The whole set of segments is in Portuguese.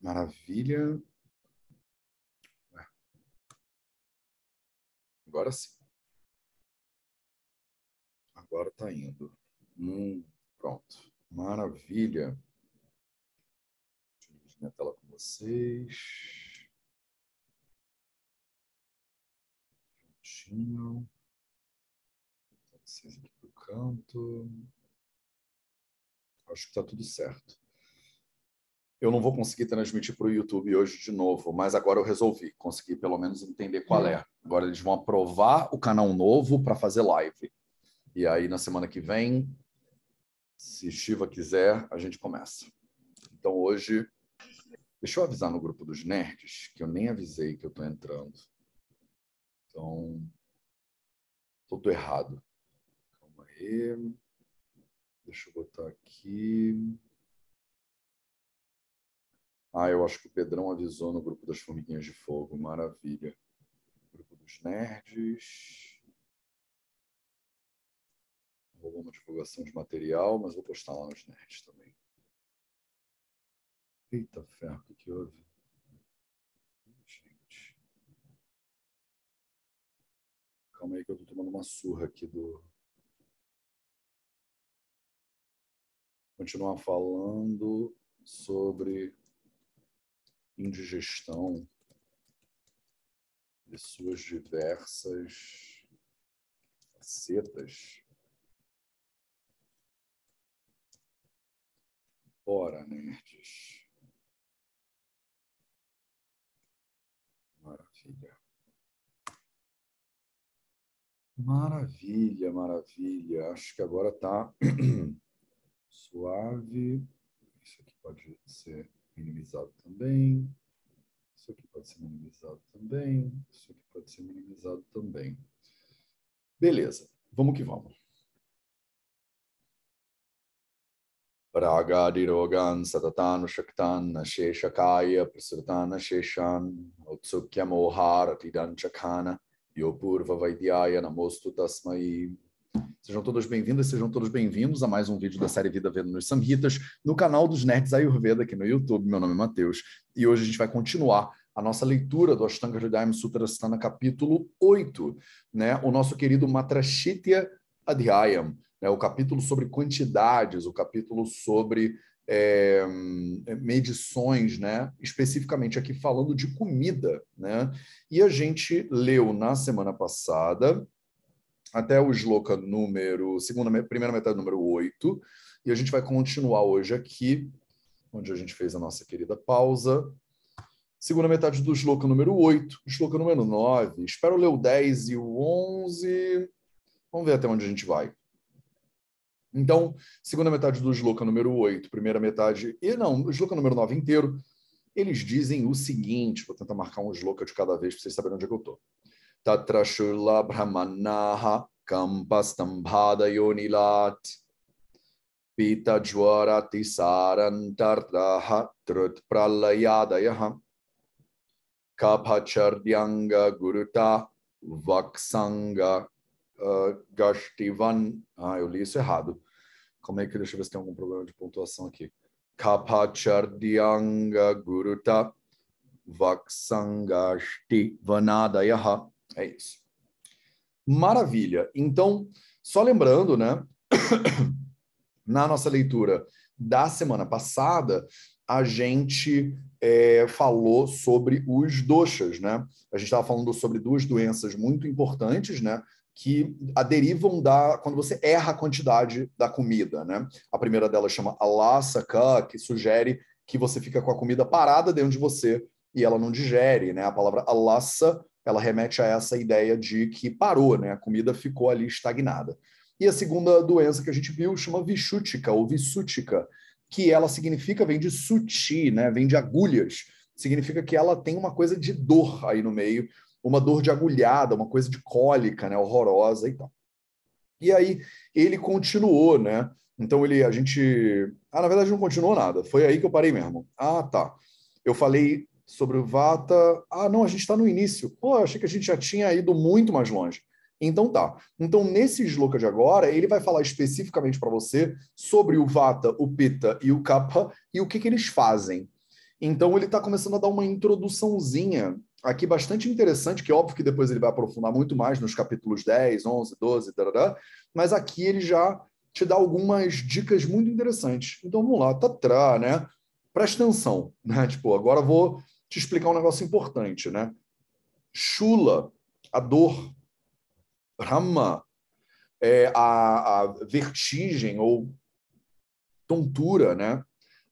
Maravilha. Agora sim. Agora está indo. Hum, pronto. Maravilha. Deixa eu dividir minha tela com vocês. Prontinho. Vocês aqui para o canto. Acho que está tudo certo eu não vou conseguir transmitir para o YouTube hoje de novo, mas agora eu resolvi, consegui pelo menos entender qual hum. é. Agora eles vão aprovar o canal novo para fazer live. E aí na semana que vem, se Shiva quiser, a gente começa. Então hoje, deixa eu avisar no grupo dos nerds, que eu nem avisei que eu estou entrando. Então, tudo errado. Calma aí. Deixa eu botar aqui. Ah, eu acho que o Pedrão avisou no grupo das Formiguinhas de Fogo. Maravilha. Grupo dos Nerds. Rolou uma divulgação de material, mas vou postar lá nos Nerds também. Eita ferro, o que, que houve? Gente. Calma aí que eu tô tomando uma surra aqui do. Continuar falando sobre indigestão de suas diversas facetas. Bora, nerds. Maravilha. Maravilha, maravilha. Acho que agora está suave. Isso aqui pode ser minimizado também. Isso aqui pode ser minimizado também. Isso aqui pode ser minimizado também. Beleza. Vamos que vamos. Pragadirogan satatano shaktan nasheshakaya prasratana sheshan otsukyamoharatidanchakana yopurva vaidyaya namostu tasmai. Sejam todos bem-vindas, sejam todos bem-vindos a mais um vídeo da série Vida Vendo nos Samhitas, no canal dos Nerds Ayurveda aqui no YouTube. Meu nome é Matheus e hoje a gente vai continuar a nossa leitura do Ashtanga Hridayam Sutrasthana, capítulo 8, né? o nosso querido Matrashitya Adhyayam, né? o capítulo sobre quantidades, o capítulo sobre é, medições, né? especificamente aqui falando de comida. Né? E a gente leu na semana passada até o Sloca número, segunda, primeira metade número 8, e a gente vai continuar hoje aqui, onde a gente fez a nossa querida pausa. Segunda metade do Sloca número 8, Sloca número 9, espero ler o 10 e o 11, vamos ver até onde a gente vai. Então, segunda metade do Sloca número 8, primeira metade, e não, o número 9 inteiro, eles dizem o seguinte, vou tentar marcar um Sloca de cada vez para vocês saberem onde é que eu estou. Tatra Shula Brahmanaha kampastambhada yonilat Pita Jwara Tisarantardaha Trut Pralayadaya Kaphacardyanga Guruta Vaksanga uh, Gashtivan. Ah, eu li isso errado. Como é que deixa eu ver se tem algum problema de pontuação aqui? Kapachardyanga Guruta Vaksangashti yaha é isso. Maravilha. Então, só lembrando, né? Na nossa leitura da semana passada, a gente é, falou sobre os doxas, né? A gente estava falando sobre duas doenças muito importantes, né? Que derivam da quando você erra a quantidade da comida, né? A primeira delas chama alassaka, que sugere que você fica com a comida parada dentro de você e ela não digere, né? A palavra alassaka ela remete a essa ideia de que parou, né? a comida ficou ali estagnada. E a segunda doença que a gente viu chama vixútica ou vissútica, que ela significa, vem de suti, né? vem de agulhas, significa que ela tem uma coisa de dor aí no meio, uma dor de agulhada, uma coisa de cólica, né? horrorosa e tal. E aí ele continuou, né? Então ele, a gente, ah, na verdade não continuou nada. Foi aí que eu parei mesmo. Ah, tá. Eu falei sobre o Vata. Ah, não, a gente está no início. Pô, achei que a gente já tinha ido muito mais longe. Então tá. Então, nesse Sloka de agora, ele vai falar especificamente para você sobre o Vata, o Pitta e o Kapha e o que, que eles fazem. Então, ele está começando a dar uma introduçãozinha aqui bastante interessante, que é óbvio que depois ele vai aprofundar muito mais nos capítulos 10, 11, 12, tarará, mas aqui ele já te dá algumas dicas muito interessantes. Então, vamos lá, tatrá, né? Presta atenção, né? Tipo, agora vou te explicar um negócio importante, né? Shula, a dor, Brahma, é, a, a, vertigem ou tontura, né?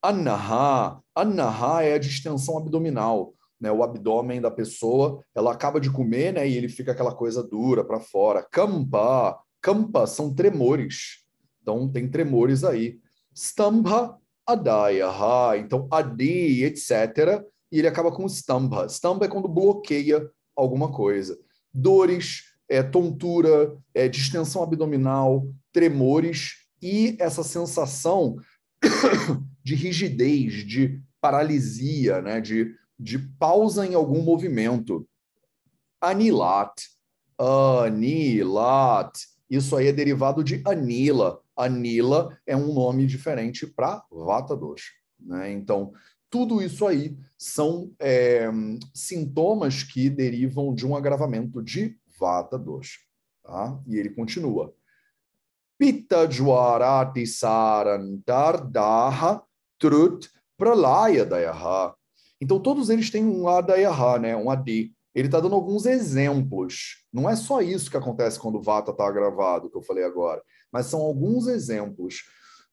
Anaha, anaha é a distensão abdominal, né? O abdômen da pessoa, ela acaba de comer, né? E ele fica aquela coisa dura para fora. Kampa, kampa são tremores, então tem tremores aí. Stambha, adayaha, então adi, etc e ele acaba com stamba stamba é quando bloqueia alguma coisa. Dores, é, tontura, é, distensão abdominal, tremores e essa sensação de rigidez, de paralisia, né? de, de pausa em algum movimento. Anilat, anilat, isso aí é derivado de anila. Anila é um nome diferente para vata doxa. Né? Então, tudo isso aí são é, sintomas que derivam de um agravamento de vata dosha. Tá? E ele continua. Pitta jwarati sarantar trut pralaya dayaha. Então todos eles têm um adayaha, né? um adi. Ele está dando alguns exemplos. Não é só isso que acontece quando o vata está agravado, que eu falei agora, mas são alguns exemplos.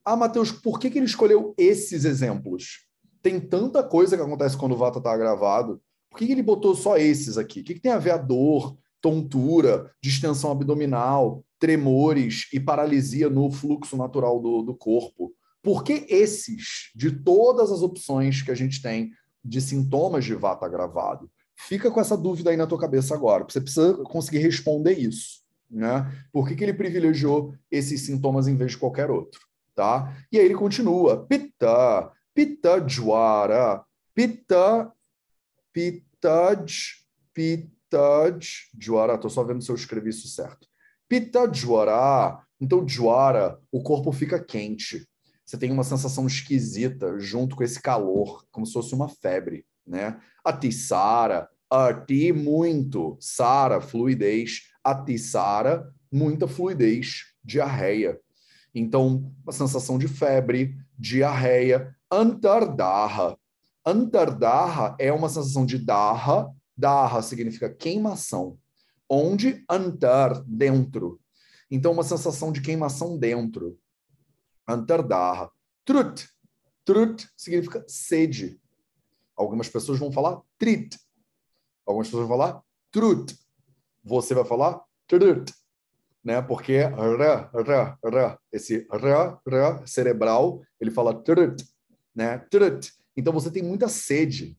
Ah, Mateus, por que, que ele escolheu esses exemplos? tem tanta coisa que acontece quando o Vata está agravado. Por que, que, ele botou só esses aqui? O que, que tem a ver a dor, tontura, distensão abdominal, tremores e paralisia no fluxo natural do, do corpo? Por que esses, de todas as opções que a gente tem de sintomas de Vata agravado? Fica com essa dúvida aí na tua cabeça agora. Você precisa conseguir responder isso. Né? Por que, que ele privilegiou esses sintomas em vez de qualquer outro? Tá? E aí ele continua: Pitta Pitajwara. Pita, pitaj, pitajwara. Estou só vendo se eu escrevi isso certo. Pitajwara. Então, jwara, o corpo fica quente. Você tem uma sensação esquisita junto com esse calor, como se fosse uma febre, né? Atisara, ati muito, sara, fluidez, atisara, muita fluidez, diarreia. Então, uma sensação de febre, diarreia, antardarra. Antardarra é uma sensação de darra. Darra significa queimação. Onde? Antar, dentro. Então, uma sensação de queimação dentro. Antardarra. Trut. Trut significa sede. Algumas pessoas vão falar trit. Algumas pessoas vão falar trut. Você vai falar trut. Né? Porque r, r, r, esse r, r cerebral, ele fala trut né? Trut. Então você tem muita sede.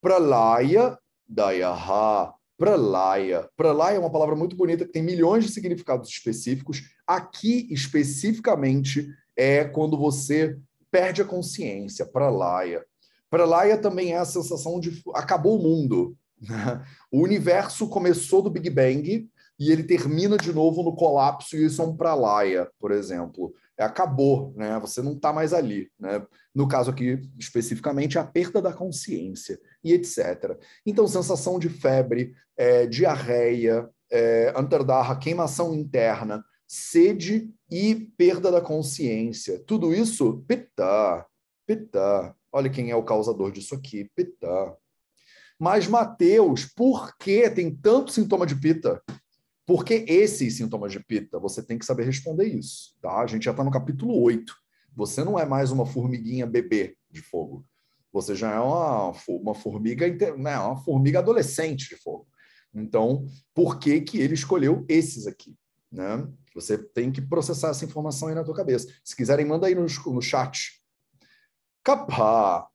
Pralaya dayaha. Pralaya. Pralaya é uma palavra muito bonita que tem milhões de significados específicos. Aqui, especificamente, é quando você perde a consciência. Pralaya. Pralaya também é a sensação de acabou o mundo. Né? O universo começou do Big Bang, e ele termina de novo no colapso e isso é um pralaia, por exemplo. É, acabou, né? Você não está mais ali, né? No caso aqui especificamente a perda da consciência e etc. Então sensação de febre, é, diarreia, é, antardarra, queimação interna, sede e perda da consciência. Tudo isso, pita pita Olha quem é o causador disso aqui, pita Mas Mateus, por que tem tanto sintoma de pita? Por que esses sintomas de pita? Você tem que saber responder isso, tá? A gente já está no capítulo 8. Você não é mais uma formiguinha bebê de fogo. Você já é uma, uma formiga, né, uma formiga adolescente de fogo. Então, por que que ele escolheu esses aqui, né? Você tem que processar essa informação aí na tua cabeça. Se quiserem, manda aí no, no chat. Kapha.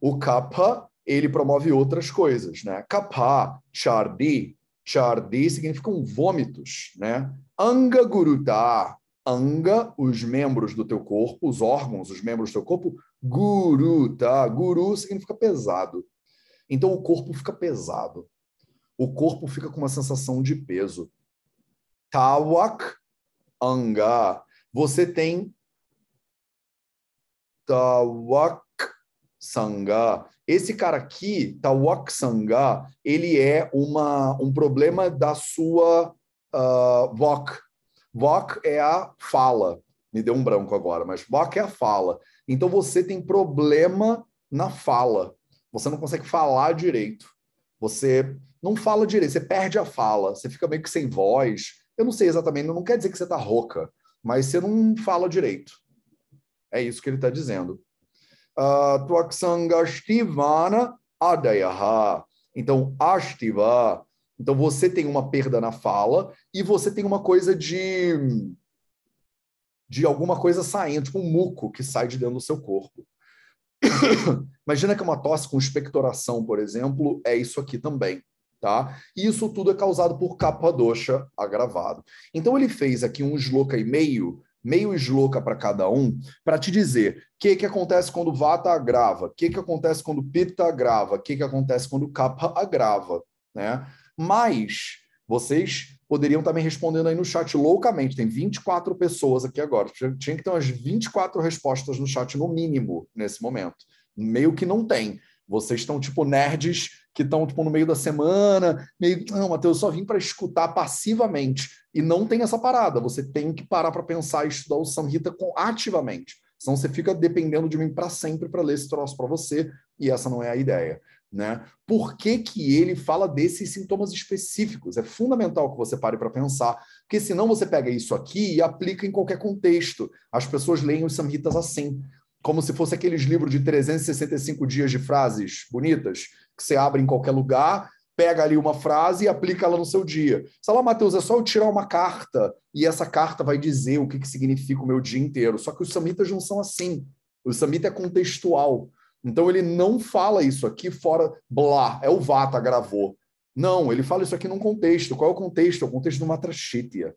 O kapha, ele promove outras coisas, né? Kapha, chardi, Chardi significam vômitos, né? Anga guruta, tá. anga, os membros do teu corpo, os órgãos, os membros do teu corpo, guruta, tá. guru significa pesado. Então o corpo fica pesado. O corpo fica com uma sensação de peso. Tawak anga. Você tem Tawak sanga. Esse cara aqui, Tawaksanga, ele é uma, um problema da sua uh, ah, VOC. VOC é a fala. Me deu um branco agora, mas VOC é a fala. Então você tem problema na fala. Você não consegue falar direito. Você não fala direito, você perde a fala, você fica meio que sem voz. Eu não sei exatamente, não quer dizer que você está rouca, mas você não fala direito. É isso que ele está dizendo. Tvaksangashtivana Adayaha. Então, Ashtiva. Então, você tem uma perda na fala e você tem uma coisa de. de alguma coisa saindo, tipo um muco que sai de dentro do seu corpo. Imagina que uma tosse com expectoração, por exemplo, é isso aqui também. Tá? E isso tudo é causado por Kapadosha agravado. Então ele fez aqui um esloca e meio meio esloca para cada um, para te dizer o que, que acontece quando Vata agrava, o que, que acontece quando Pitta agrava, o que, que acontece quando Kapha agrava. Né? Mas vocês poderiam estar tá me respondendo aí no chat loucamente. Tem 24 pessoas aqui agora. Tinha que ter umas 24 respostas no chat, no mínimo, nesse momento. Meio que não tem. Vocês estão, tipo, nerds que estão, tipo, no meio da semana, meio, não, Matheus, eu só vim para escutar passivamente. E não tem essa parada. Você tem que parar para pensar e estudar o Samhita ativamente. Senão você fica dependendo de mim para sempre para ler esse troço para você, e essa não é a ideia. Né? Por que, que ele fala desses sintomas específicos? É fundamental que você pare para pensar, porque senão você pega isso aqui e aplica em qualquer contexto. As pessoas leem os samhitas assim, como se fosse aqueles livros de 365 dias de frases bonitas que você abre em qualquer lugar pega ali uma frase e aplica ela no seu dia. Sei lá, Matheus, é só eu tirar uma carta e essa carta vai dizer o que, que significa o meu dia inteiro. Só que os samitas não são assim. O samita é contextual. Então ele não fala isso aqui fora, blá, é o Vata gravou. Não, ele fala isso aqui num contexto. Qual é o contexto? É o contexto do matrachitia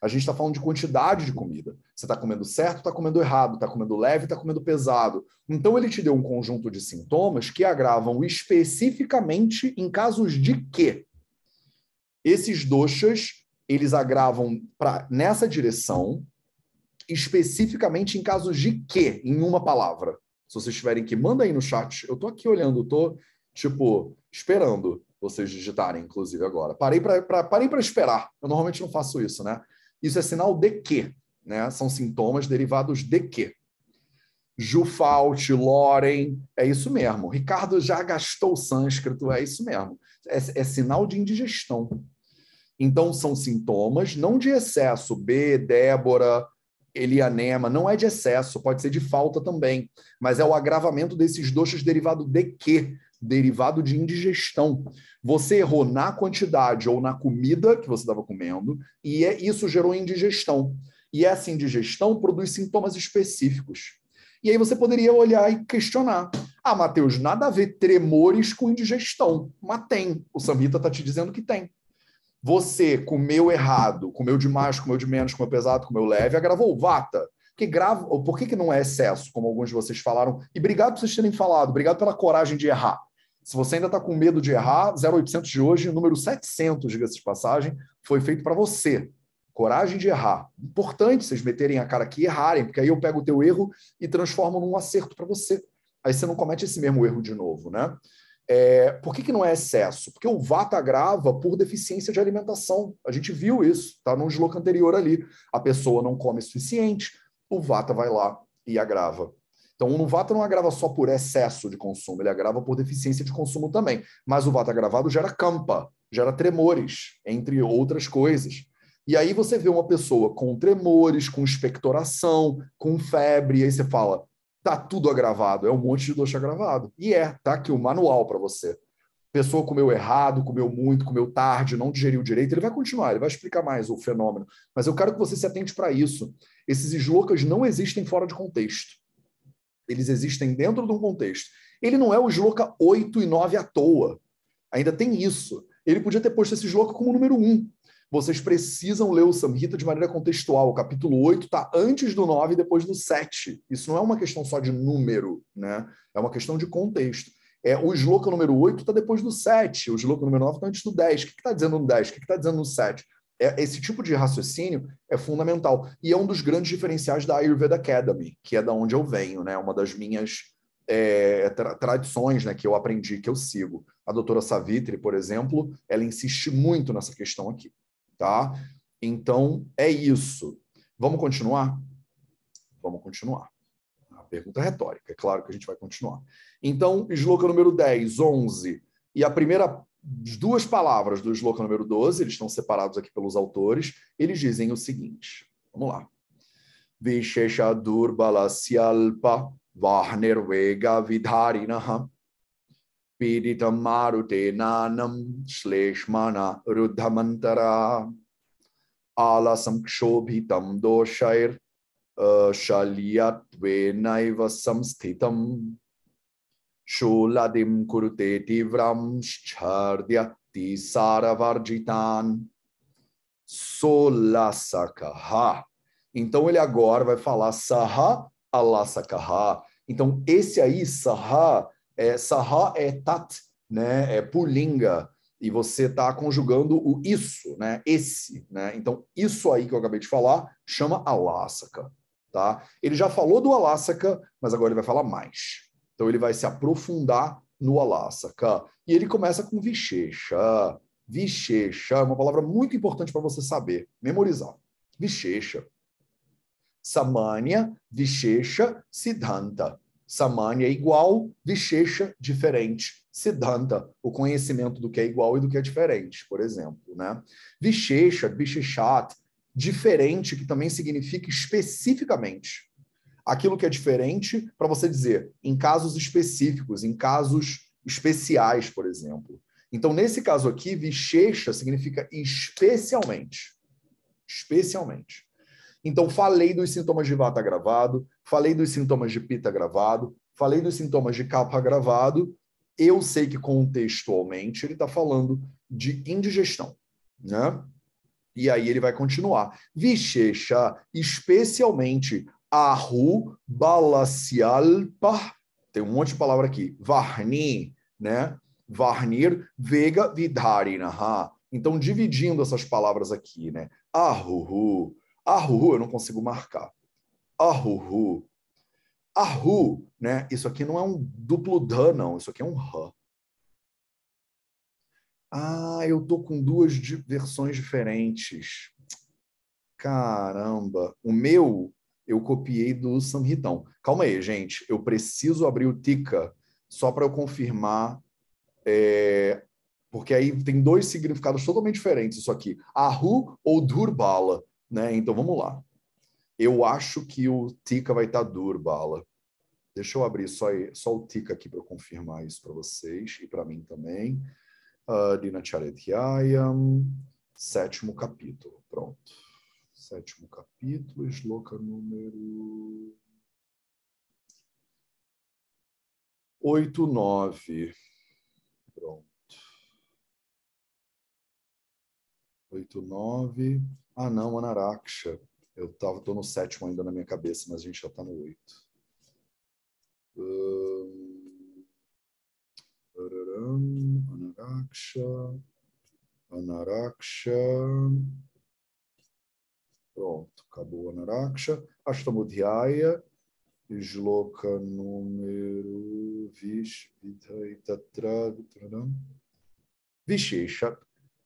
a gente está falando de quantidade de comida. Você está comendo certo, está comendo errado, está comendo leve, está comendo pesado. Então, ele te deu um conjunto de sintomas que agravam especificamente em casos de quê? Esses doxas, eles agravam pra, nessa direção, especificamente em casos de quê? Em uma palavra. Se vocês tiverem que, manda aí no chat. Eu estou aqui olhando, estou tipo, esperando vocês digitarem, inclusive, agora. Parei para esperar. Eu normalmente não faço isso, né? Isso é sinal de quê? Né? São sintomas derivados de quê? Jufault, Loren, é isso mesmo. Ricardo já gastou sânscrito, é isso mesmo. É, é, sinal de indigestão. Então, são sintomas não de excesso. B, Débora, Elianema, não é de excesso, pode ser de falta também. Mas é o agravamento desses doxos derivado de quê? derivado de indigestão. Você errou na quantidade ou na comida que você estava comendo, e é, isso gerou indigestão. E essa indigestão produz sintomas específicos. E aí você poderia olhar e questionar. Ah, Matheus, nada a ver tremores com indigestão. Mas tem. O Samhita está te dizendo que tem. Você comeu errado, comeu demais, comeu de menos, comeu pesado, comeu leve, agravou vata. Que grava... Por que, que não é excesso, como alguns de vocês falaram? E obrigado por vocês terem falado, obrigado pela coragem de errar. Se você ainda está com medo de errar, 0800 de hoje, número 700, diga-se de passagem, foi feito para você. Coragem de errar. Importante vocês meterem a cara aqui e errarem, porque aí eu pego o teu erro e transformo num acerto para você. Aí você não comete esse mesmo erro de novo, né? É, por que, que não é excesso? Porque o vata agrava por deficiência de alimentação. A gente viu isso, tá? Num desloco anterior ali. A pessoa não come suficiente, o VATA vai lá e agrava então, o VAT não agrava só por excesso de consumo, ele agrava por deficiência de consumo também. Mas o vato agravado gera campa, gera tremores, entre outras coisas. E aí você vê uma pessoa com tremores, com expectoração, com febre, e aí você fala: tá tudo agravado, é um monte de doxa agravado. E é, tá aqui o manual para você. Pessoa comeu errado, comeu muito, comeu tarde, não digeriu direito, ele vai continuar, ele vai explicar mais o fenômeno. Mas eu quero que você se atente para isso. Esses slogans não existem fora de contexto. Eles existem dentro de um contexto. Ele não é o Sloca 8 e 9 à toa. Ainda tem isso. Ele podia ter posto esse Sloca como número 1. Vocês precisam ler o Samhita de maneira contextual. O capítulo 8 está antes do 9 e depois do 7. Isso não é uma questão só de número, né? É uma questão de contexto. É, o sloka número 8 está depois do 7, o sloka número 9 está antes do 10. O que está dizendo no 10? O que está dizendo no 7? é, esse tipo de raciocínio é fundamental. E é um dos grandes diferenciais da Ayurveda Academy, que é da onde eu venho, né? Uma das minhas é, tra tradições né, que eu aprendi, que eu sigo. A doutora Savitri, por exemplo, ela insiste muito nessa questão aqui, tá? Então, é isso. Vamos continuar? Vamos continuar. A pergunta é retórica, é claro que a gente vai continuar. Então, slogan número 10, 11. E a primeira duas palavras do slogan número 12, eles estão separados aqui pelos autores, eles dizem o seguinte: vamos lá. Vishesha Durbalasyalpa Varnervega Vidharinaha Piritam Marute Shleshmana Rudhamantara Alasam Kshobhitam Doshair uh, Shaliatve Naiva शूलदिं कुरुते तीव्रंश्छर्द्यति सारवर्जितान् solasakaha. Então ele agora vai falar saha alasakaha. Então esse aí saha é saha é tat, né? É pulinga e você está conjugando o isso, né? Esse, né? Então isso aí que eu acabei de falar chama alasaka, tá? Ele já falou do alasaka, mas agora ele vai falar mais. Então ele vai se aprofundar no Alasaka. E ele começa com vichecha, vichecha é uma palavra muito importante para você saber, memorizar. Vichecha, Samanya, vichecha, Siddhanta. Samanya é igual, vichecha diferente. Siddhanta, o conhecimento do que é igual e do que é diferente, por exemplo. Né? Vichecha, Visheshat, diferente, que também significa especificamente aquilo que é diferente para você dizer em casos específicos, em casos especiais, por exemplo. Então, nesse caso aqui, vichecha significa especialmente. Especialmente. Então, falei dos sintomas de vata agravado, falei dos sintomas de pita agravado, falei dos sintomas de capa agravado. Eu sei que contextualmente ele está falando de indigestão, né? E aí ele vai continuar. Vichecha, especialmente Ahu, Balasialpa, tem um monte de palavra aqui. Varni, né? Varnir, Vega, Vidharinaha. Então, dividindo essas palavras aqui, né? Ahuhu. Ahuhu, eu não consigo marcar. Ahuhu. Ahu, né? Isso aqui não é um duplo dã, não. Isso aqui é um rã. Ah, eu tô com duas versões diferentes. Caramba. O meu eu copiei do Samritão. Calma aí, gente, eu preciso abrir o Tika só para eu confirmar, é... porque aí tem dois significados totalmente diferentes isso aqui. Ahu ou Durbala, né? Então vamos lá. Eu acho que o Tika vai estar tá Durbala. Deixa eu abrir só, só o Tika aqui para eu confirmar isso para vocês e para mim também. Uh, ah, Dinacharyatyayam, sétimo capítulo. Pronto sétimo capítulo, esloca número 8, 9. Pronto. 8, 9. Ah, não, Anaraksha. Eu tava, tô no sétimo ainda na minha cabeça, mas a gente já está no 8. Anaraksha. Anaraksha. Pronto, acabou a Naraksha. Ashtamudhyaya, Sloka número Vish, Vitranam. Vishesha.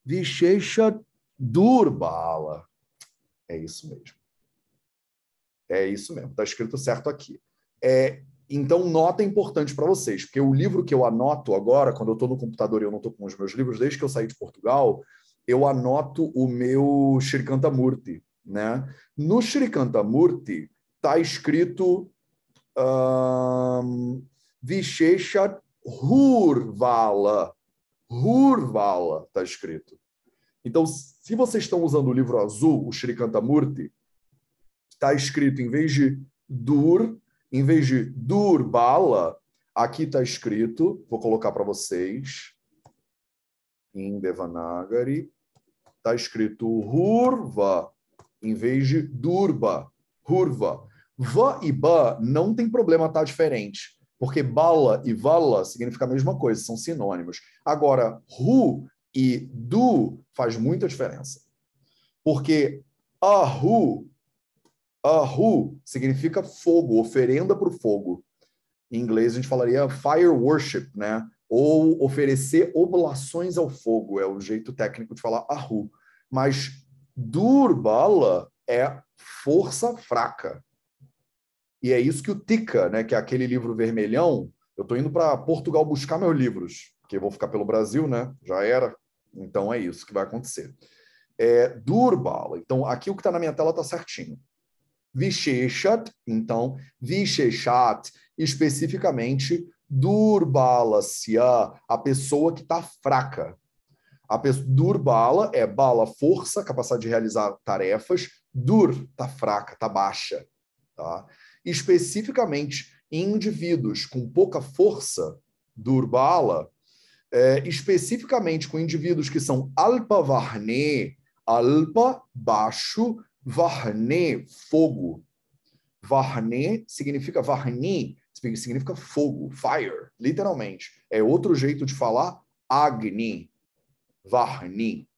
Vishesha Durbala. É isso mesmo. É isso mesmo. Está escrito certo aqui. É, então, nota importante para vocês, porque o livro que eu anoto agora, quando eu estou no computador e eu não estou com os meus livros, desde que eu saí de Portugal, eu anoto o meu Shirkantamurti, né? No Shri Kantamurti está escrito um, Vishesha Hurvala. Hurvala está escrito. Então, se vocês estão usando o livro azul, o Shri Kantamurti, está escrito em vez de Dur, em vez de Durbala, aqui está escrito, vou colocar para vocês, em Devanagari, está escrito Hurvala em vez de durba, hurva. Va e ba não tem problema estar tá diferente, porque bala e vala significa a mesma coisa, são sinônimos. Agora, ru e du faz muita diferença. Porque ahu, ahu significa fogo, oferenda para o fogo. Em inglês a gente falaria fire worship, né? Ou oferecer oblações ao fogo, é o jeito técnico de falar ahu. Mas Durbala é força fraca. E é isso que o Tica, né, que é aquele livro vermelhão, eu estou indo para Portugal buscar meus livros, porque eu vou ficar pelo Brasil, né? Já era. Então é isso que vai acontecer. É, Durbala. Então aqui o que está na minha tela está certinho. Visheshat, então, Visheshat, especificamente Durbalasya, a pessoa que está fraca. A pessoa, dur bala é bala força, capacidade de realizar tarefas. Dur tá fraca, tá baixa, tá? Especificamente em indivíduos com pouca força, dur bala, é, especificamente com indivíduos que são alpa varne, alpa baixo, varne fogo. Varne significa varni, significa fogo, fire, literalmente. É outro jeito de falar agni, Vahni.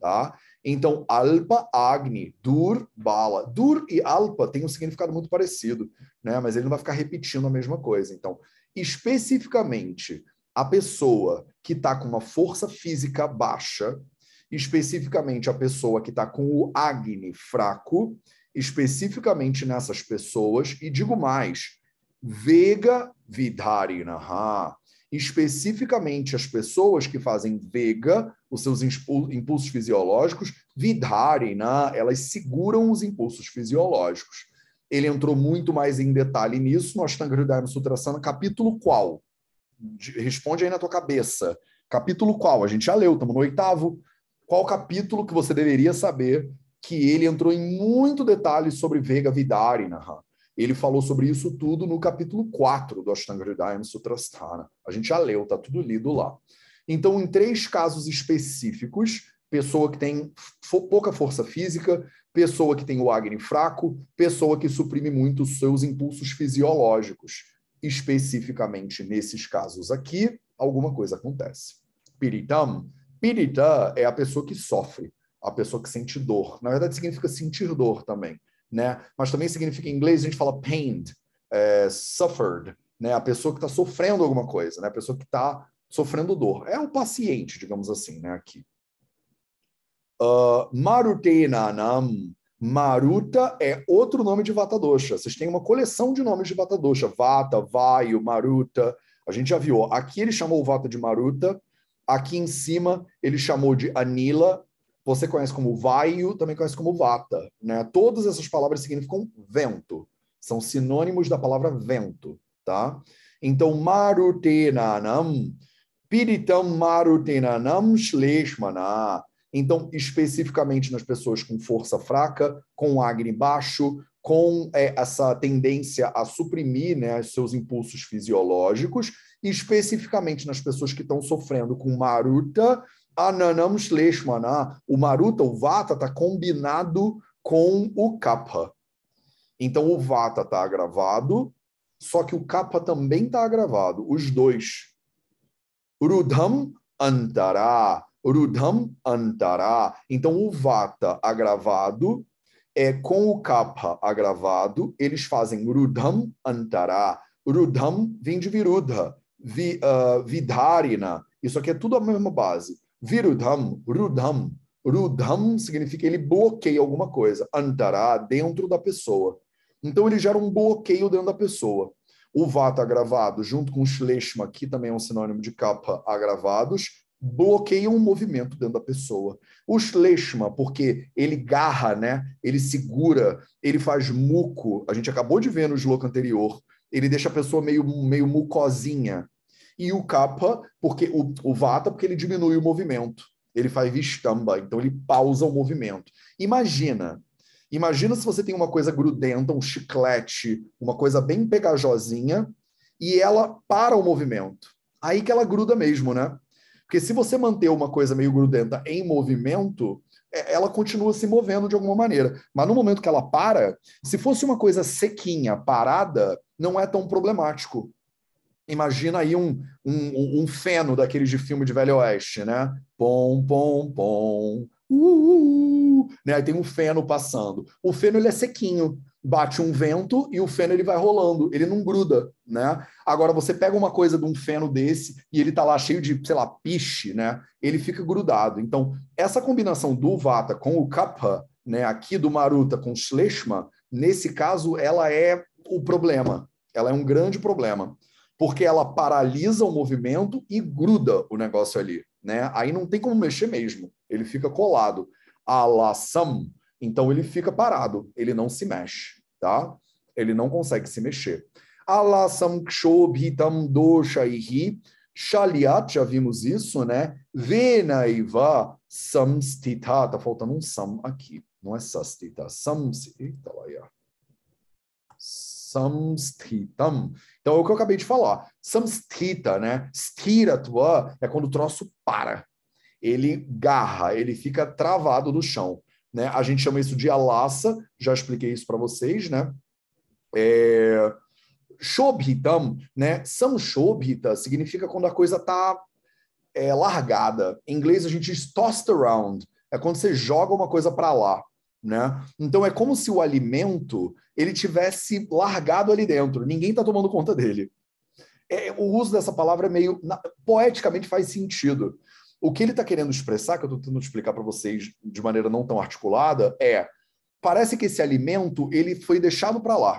Tá? Então, Alpa Agni, Dur Bala. Dur e Alpa têm um significado muito parecido, né? mas ele não vai ficar repetindo a mesma coisa. Então, especificamente, a pessoa que está com uma força física baixa, especificamente a pessoa que está com o Agni fraco, especificamente nessas pessoas, e digo mais, Vega Vidharinaha, especificamente as pessoas que fazem vega, os seus impulsos fisiológicos, vidhari, né? elas seguram os impulsos fisiológicos. Ele entrou muito mais em detalhe nisso no Ashtanga Hridayam Sutrasana, capítulo qual? Responde aí na tua cabeça. Capítulo qual? A gente já leu, estamos no oitavo. Qual capítulo que você deveria saber que ele entrou em muito detalhe sobre Vega Vidari, né? Ele falou sobre isso tudo no capítulo 4 do Ashtanga Hridayam Sutrasthana. A gente já leu, tá tudo lido lá. Então, em três casos específicos, pessoa que tem pouca força física, pessoa que tem o Agni fraco, pessoa que suprime muito os seus impulsos fisiológicos. Especificamente nesses casos aqui, alguma coisa acontece. Piritam, pirita é a pessoa que sofre, a pessoa que sente dor. Na verdade, significa sentir dor também né? Mas também significa em inglês a gente fala pained, é, suffered, né? A pessoa que está sofrendo alguma coisa, né? A pessoa que está sofrendo dor. É o paciente, digamos assim, né? Aqui. Uh, Marutenanam. Maruta é outro nome de vata Dosha. Vocês têm uma coleção de nomes de vata Dosha. Vata, Vaio, Maruta. A gente já viu. Aqui ele chamou o Vata de Maruta. Aqui em cima ele chamou de Anila você conhece como vaio, também conhece como vata. Né? Todas essas palavras significam vento. São sinônimos da palavra vento, tá? Então, marutenanam, piritam marutenanam shleshmana. Então, especificamente nas pessoas com força fraca, com agni baixo, com é, essa tendência a suprimir né, seus impulsos fisiológicos, especificamente nas pessoas que estão sofrendo com maruta Ananam Shleshmana, o Maruta, o Vata, está combinado com o Kapha. Então, o Vata está agravado, só que o Kapha também está agravado, os dois. Rudham Antara, Rudham Antara. Então, o Vata agravado é com o Kapha agravado, eles fazem Rudham Antara. Rudham vem de Virudha, vi, uh, Vidharina. Isso aqui é tudo a mesma base. Virudham, Rudham. Rudham significa ele bloqueia alguma coisa. Antará, dentro da pessoa. Então ele gera um bloqueio dentro da pessoa. O vata agravado, junto com o shleshma, que também é um sinônimo de capa agravados, bloqueia um movimento dentro da pessoa. O shleshma, porque ele garra, né? Ele segura, ele faz muco. A gente acabou de ver no sloka anterior. Ele deixa a pessoa meio, meio mucosinha e o capa porque o, o vata, porque ele diminui o movimento. Ele faz vistamba, então ele pausa o movimento. Imagina, imagina se você tem uma coisa grudenta, um chiclete, uma coisa bem pegajosinha, e ela para o movimento. Aí que ela gruda mesmo, né? Porque se você manter uma coisa meio grudenta em movimento, é, ela continua se movendo de alguma maneira. Mas no momento que ela para, se fosse uma coisa sequinha, parada, não é tão problemático imagina aí um, um, um feno daqueles de filme de Velho Oeste, né? Pom, pom, pom. Uh, né? Aí tem um feno passando. O feno ele é sequinho, bate um vento e o feno ele vai rolando, ele não gruda, né? Agora você pega uma coisa de um feno desse e ele está lá cheio de, sei lá, piche, né? Ele fica grudado. Então, essa combinação do Vata com o Kapha, né, aqui do Maruta com o Shleshma, nesse caso ela é o problema. Ela é um grande problema porque ela paralisa o movimento e gruda o negócio ali. Né? Aí não tem como mexer mesmo. Ele fica colado. A então ele fica parado, ele não se mexe, tá? Ele não consegue se mexer. A lação kshobhitam doshaihi shaliat, já vimos isso, né? Venaiva samstita, tá faltando um sam aqui, não é sastita, samstita, lá, samstitam. Então, é o que eu acabei de falar. Samstita, né? Stira tua é quando o troço para. Ele garra, ele fica travado no chão. Né? A gente chama isso de alassa, já expliquei isso para vocês, né? É... Shobhitam, né? Samshobhita significa quando a coisa tá é, largada. Em inglês a gente diz tossed around, é quando você joga uma coisa para lá, né? Então é como se o alimento ele tivesse largado ali dentro. Ninguém está tomando conta dele. É, o uso dessa palavra é meio. Na, poeticamente faz sentido. O que ele está querendo expressar, que eu estou tentando explicar para vocês de maneira não tão articulada, é parece que esse alimento ele foi deixado para lá.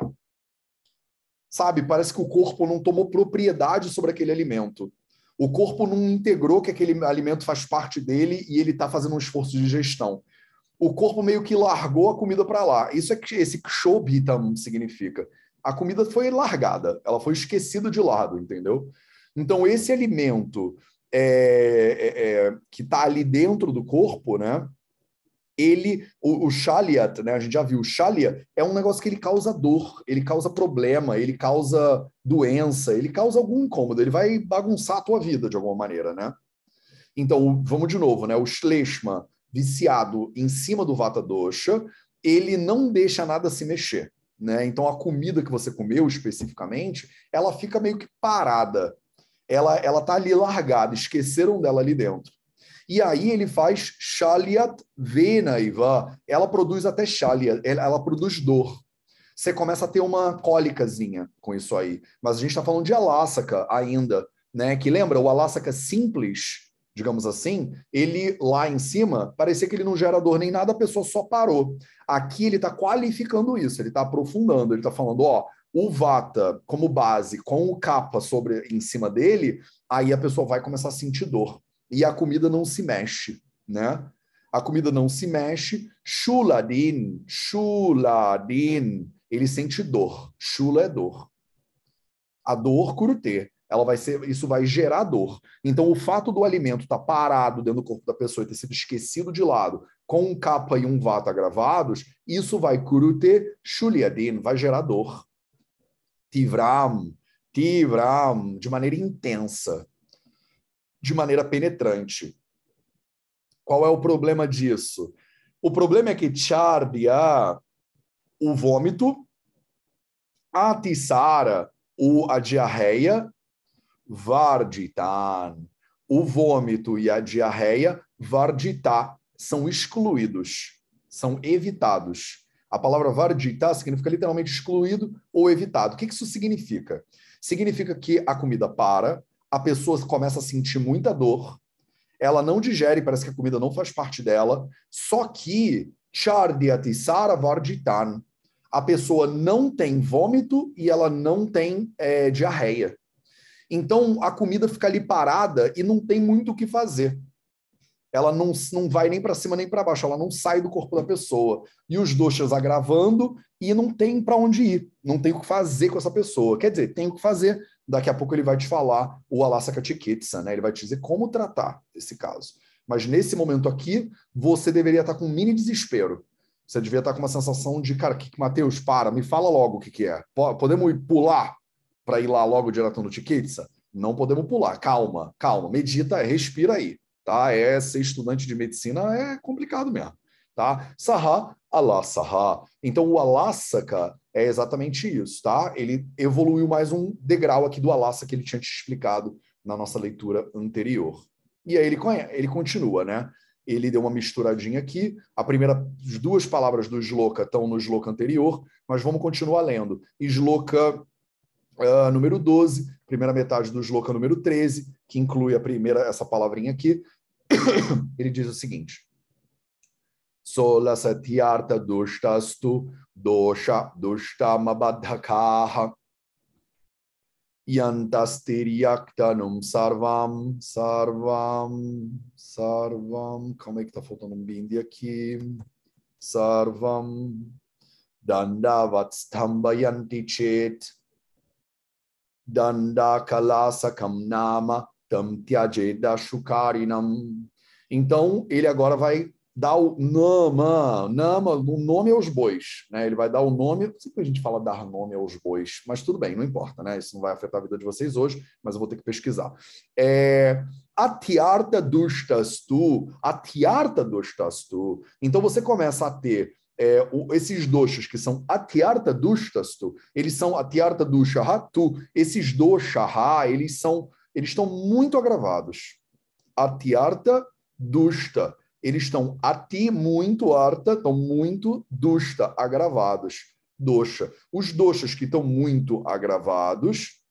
Sabe? Parece que o corpo não tomou propriedade sobre aquele alimento. O corpo não integrou que aquele alimento faz parte dele e ele está fazendo um esforço de gestão o corpo meio que largou a comida para lá. Isso é que esse showbitam significa. A comida foi largada, ela foi esquecida de lado, entendeu? Então, esse alimento é, é, é, que está ali dentro do corpo, né? Ele, o, o shaliat, né? A gente já viu, o shalia é um negócio que ele causa dor, ele causa problema, ele causa doença, ele causa algum incômodo, ele vai bagunçar a tua vida de alguma maneira, né? Então, vamos de novo, né? O shleshma, viciado em cima do vata dosha, ele não deixa nada se mexer. Né? Então a comida que você comeu especificamente, ela fica meio que parada. Ela ela tá ali largada, esqueceram dela ali dentro. E aí ele faz shaliat venaiva. Ela produz até shalia, ela produz dor. Você começa a ter uma cólicazinha com isso aí. Mas a gente está falando de alássaca ainda, né? Que lembra o alássaca simples, digamos assim, ele lá em cima, parecia que ele não gera dor nem nada, a pessoa só parou. Aqui ele está qualificando isso, ele está aprofundando, ele está falando, ó, o Vata como base, com o capa sobre em cima dele, aí a pessoa vai começar a sentir dor. E a comida não se mexe, né? A comida não se mexe. Shuladin, shuladin, ele sente dor. Shula é dor. A dor curutê ela vai ser, isso vai gerar dor. Então, o fato do alimento estar tá parado dentro do corpo da pessoa e ter sido esquecido de lado, com um capa e um vata agravados, isso vai curute shuliadin, vai gerar dor. Tivram, tivram, de maneira intensa, de maneira penetrante. Qual é o problema disso? O problema é que charbia, o vômito, atisara o, a diarreia varditan. O vômito e a diarreia, varditá, são excluídos, são evitados. A palavra varditá significa literalmente excluído ou evitado. O que isso significa? Significa que a comida para, a pessoa começa a sentir muita dor, ela não digere, parece que a comida não faz parte dela, só que chardiatisara varditan, a pessoa não tem vômito e ela não tem é, diarreia. Então a comida fica ali parada e não tem muito o que fazer. Ela não, não vai nem para cima nem para baixo, ela não sai do corpo da pessoa. E os doxas agravando e não tem para onde ir, não tem o que fazer com essa pessoa. Quer dizer, tem o que fazer. Daqui a pouco ele vai te falar o Alasaka Tikitsa, né? Ele vai te dizer como tratar esse caso. Mas nesse momento aqui, você deveria estar com um mini desespero. Você devia estar com uma sensação de, cara, que, Matheus, para, me fala logo o que, que é. Podemos pular para ir lá logo direto no Tikitsa? Não podemos pular. Calma, calma, medita, respira aí, tá? É ser estudante de medicina é complicado mesmo, tá? Sahá, Allah Sahá. Então o Alassaka é exatamente isso, tá? Ele evoluiu mais um degrau aqui do Alassa que ele tinha te explicado na nossa leitura anterior. E aí ele, ele continua, né? ele deu uma misturadinha aqui. A primeira, as duas palavras do sloka estão no sloka anterior, mas vamos continuar lendo. Sloka uh, número 12, primeira metade do Shloka número 13, que inclui a primeira, essa palavrinha aqui, ele diz o seguinte. Sola satyarta dushtastu dosha dushamabadhakaha yantastiriaktanum sarvam sarvam sarvam calma aí que tá faltando um bindi aqui sarvam dandavatstamba yantichet danda kalasa kamnama tam tyajeda Então, ele agora vai dar o nama, nama, o nome aos bois, né? Ele vai dar o nome, sempre a gente fala dar nome aos bois, mas tudo bem, não importa, né? Isso não vai afetar a vida de vocês hoje, mas eu vou ter que pesquisar. É, atiarta dustastu, atiarta dustastu. Então você começa a ter é, o, esses doshas que são atyarta dushtastu, eles são atyarta ratu esses doshaha, eles são, eles estão muito agravados. Atyarta dusta, eles estão ati muito arta, estão muito dusta, agravados. Dosha. Os doshas que estão muito agravados,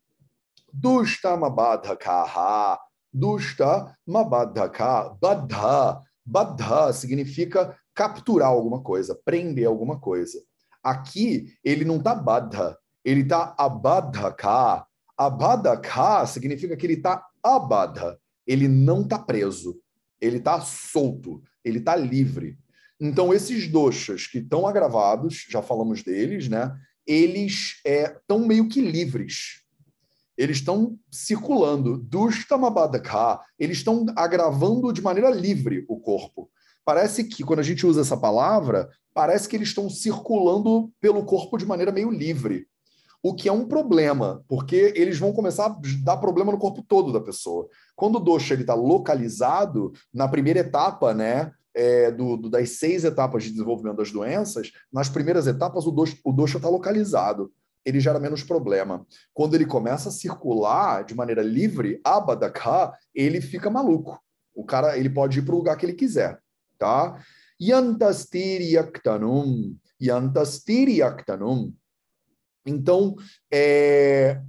dusta mabadhakaha, mabadha mabadhaka, badha, badha significa capturar alguma coisa, prender alguma coisa. Aqui, ele não está badha, ele está abadhaka. Abadhaka significa que ele está abadha, ele não está preso, ele está solto, ele está livre. Então, esses doxas que estão agravados, já falamos deles, né? Eles estão é, meio que livres. Eles estão circulando. Dustamabadaka, eles estão agravando de maneira livre o corpo. Parece que, quando a gente usa essa palavra, parece que eles estão circulando pelo corpo de maneira meio livre. O que é um problema, porque eles vão começar a dar problema no corpo todo da pessoa. Quando o dosha está localizado, na primeira etapa, né, é, do, do, das seis etapas de desenvolvimento das doenças, nas primeiras etapas o dosha está localizado ele gera menos problema. Quando ele começa a circular de maneira livre, abadakha, ele fica maluco. O cara ele pode ir para o lugar que ele quiser tá? Yantastiriaktanum, yantastiriaktanum. Então, é...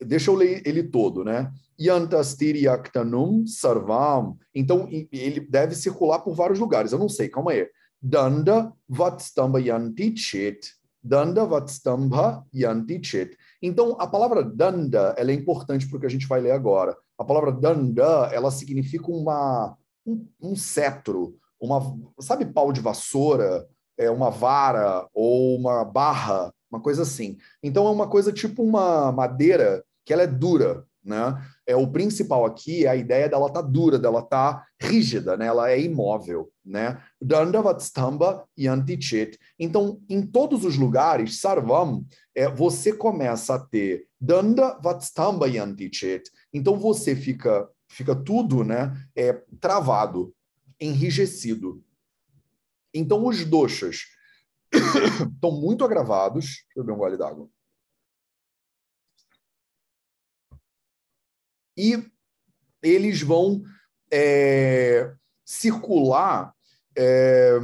deixa eu ler ele todo, né? Yantastiriaktanum sarvam. Então, ele deve circular por vários lugares, eu não sei, calma aí. Danda vatstamba yantichit. Danda vatstamba yantichit. Então, a palavra danda, ela é importante para o que a gente vai ler agora. A palavra danda, ela significa uma um, um cetro, uma, sabe, pau de vassoura, é uma vara ou uma barra, uma coisa assim. Então é uma coisa tipo uma madeira que ela é dura, né? É o principal aqui é a ideia dela tá dura, dela tá rígida, né? Ela é imóvel, né? e yantichet. Então, em todos os lugares, sarvam, é, você começa a ter e yantichet. Então você fica fica tudo né, é, travado, enrijecido. Então, os doxas estão muito agravados. Deixa eu beber um gole d'água. E eles vão é, circular é,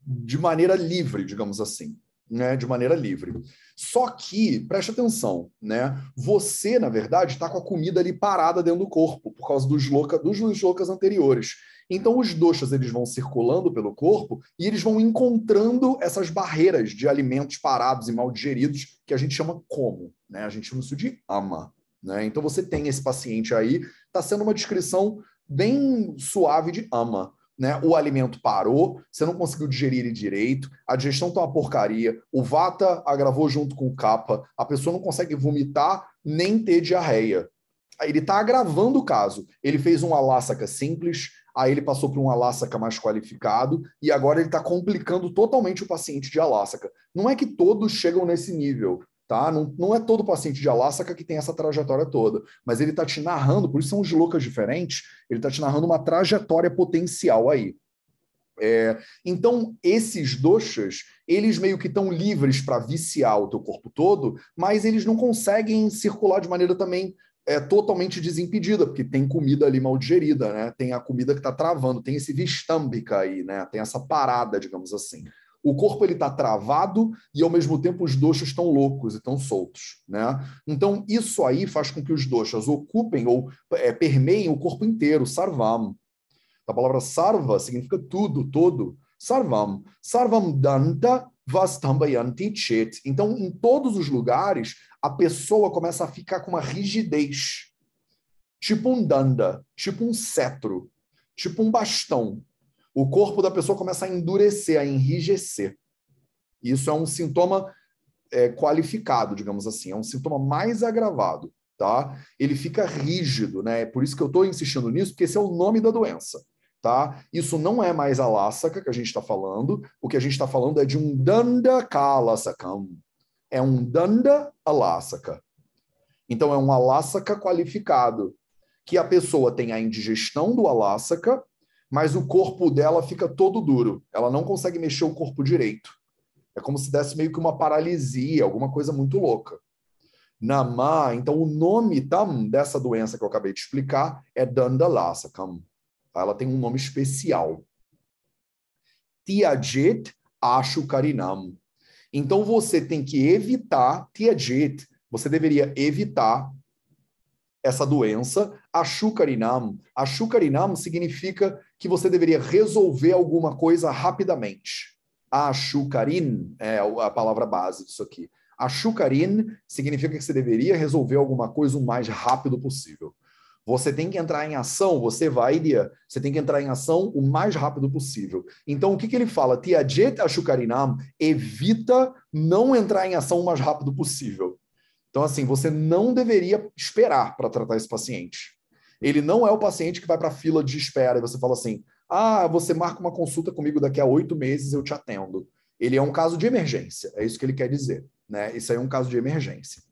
de maneira livre, digamos assim né, de maneira livre. Só que, preste atenção, né? Você, na verdade, está com a comida ali parada dentro do corpo, por causa dos, loca, dos loucas anteriores. Então, os doxas eles vão circulando pelo corpo e eles vão encontrando essas barreiras de alimentos parados e mal digeridos, que a gente chama como, né? A gente chama isso de ama. Né? Então, você tem esse paciente aí, está sendo uma descrição bem suave de ama né? O alimento parou, você não conseguiu digerir ele direito, a digestão tá uma porcaria, o vata agravou junto com o capa, a pessoa não consegue vomitar nem ter diarreia. Ele está agravando o caso. Ele fez um alásaca simples, aí ele passou para um alásaca mais qualificado, e agora ele está complicando totalmente o paciente de alássaca. Não é que todos chegam nesse nível, tá? Não, não é todo paciente de Alasca que tem essa trajetória toda, mas ele está te narrando, por isso são os loucas diferentes, ele está te narrando uma trajetória potencial aí. É, então, esses doxas, eles meio que estão livres para viciar o teu corpo todo, mas eles não conseguem circular de maneira também é totalmente desimpedida, porque tem comida ali mal digerida, né? Tem a comida que está travando, tem esse vistâmbica aí, né? Tem essa parada, digamos assim o corpo ele está travado e ao mesmo tempo os doshas estão loucos e estão soltos, né? Então isso aí faz com que os doshas ocupem ou é, permeiem o corpo inteiro, sarvam. A palavra sarva significa tudo, todo. Sarvam, sarvam danta vastambayanti chet. Então em todos os lugares a pessoa começa a ficar com uma rigidez, tipo um danda, tipo um cetro, tipo um bastão o corpo da pessoa começa a endurecer, a enrijecer. Isso é um sintoma é, qualificado, digamos assim, é um sintoma mais agravado, tá? Ele fica rígido, né? É por isso que eu estou insistindo nisso, porque esse é o nome da doença, tá? Isso não é mais a lásaca que a gente está falando, o que a gente está falando é de um danda kalasakam. É um danda alássaca. Então é um alássaca qualificado, que a pessoa tem a indigestão do alássaca, mas o corpo dela fica todo duro. Ela não consegue mexer o corpo direito. É como se desse meio que uma paralisia, alguma coisa muito louca. Namá, então o nome tam tá, dessa doença que eu acabei de explicar é Dandalasakam. Tá? Ela tem um nome especial. Tiajit Ashukarinam. Então você tem que evitar Tiajit, Você deveria evitar essa doença Ashukarinam. Ashukarinam significa que você deveria resolver alguma coisa rapidamente. Ashukarin é a palavra base disso aqui. Ashukarin significa que você deveria resolver alguma coisa o mais rápido possível. Você tem que entrar em ação, você vai, Dia, você tem que entrar em ação o mais rápido possível. Então, o que, que ele fala? Tiajet Ashukarinam, evita não entrar em ação o mais rápido possível. Então, assim, você não deveria esperar para tratar esse paciente. Ele não é o paciente que vai para a fila de espera e você fala assim: ah, você marca uma consulta comigo daqui a oito meses, eu te atendo. Ele é um caso de emergência, é isso que ele quer dizer. Né? Isso aí é um caso de emergência.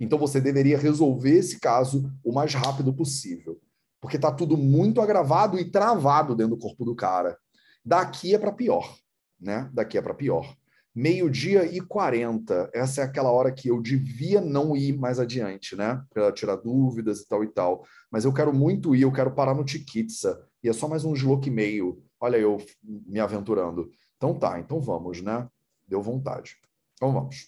Então você deveria resolver esse caso o mais rápido possível, porque está tudo muito agravado e travado dentro do corpo do cara. Daqui é para pior, né? Daqui é para pior meio-dia e 40. Essa é aquela hora que eu devia não ir mais adiante, né? Para tirar dúvidas e tal e tal. Mas eu quero muito ir, eu quero parar no Tikitsa. E é só mais um slow e meio. Olha eu me aventurando. Então tá, então vamos, né? Deu vontade. Então vamos.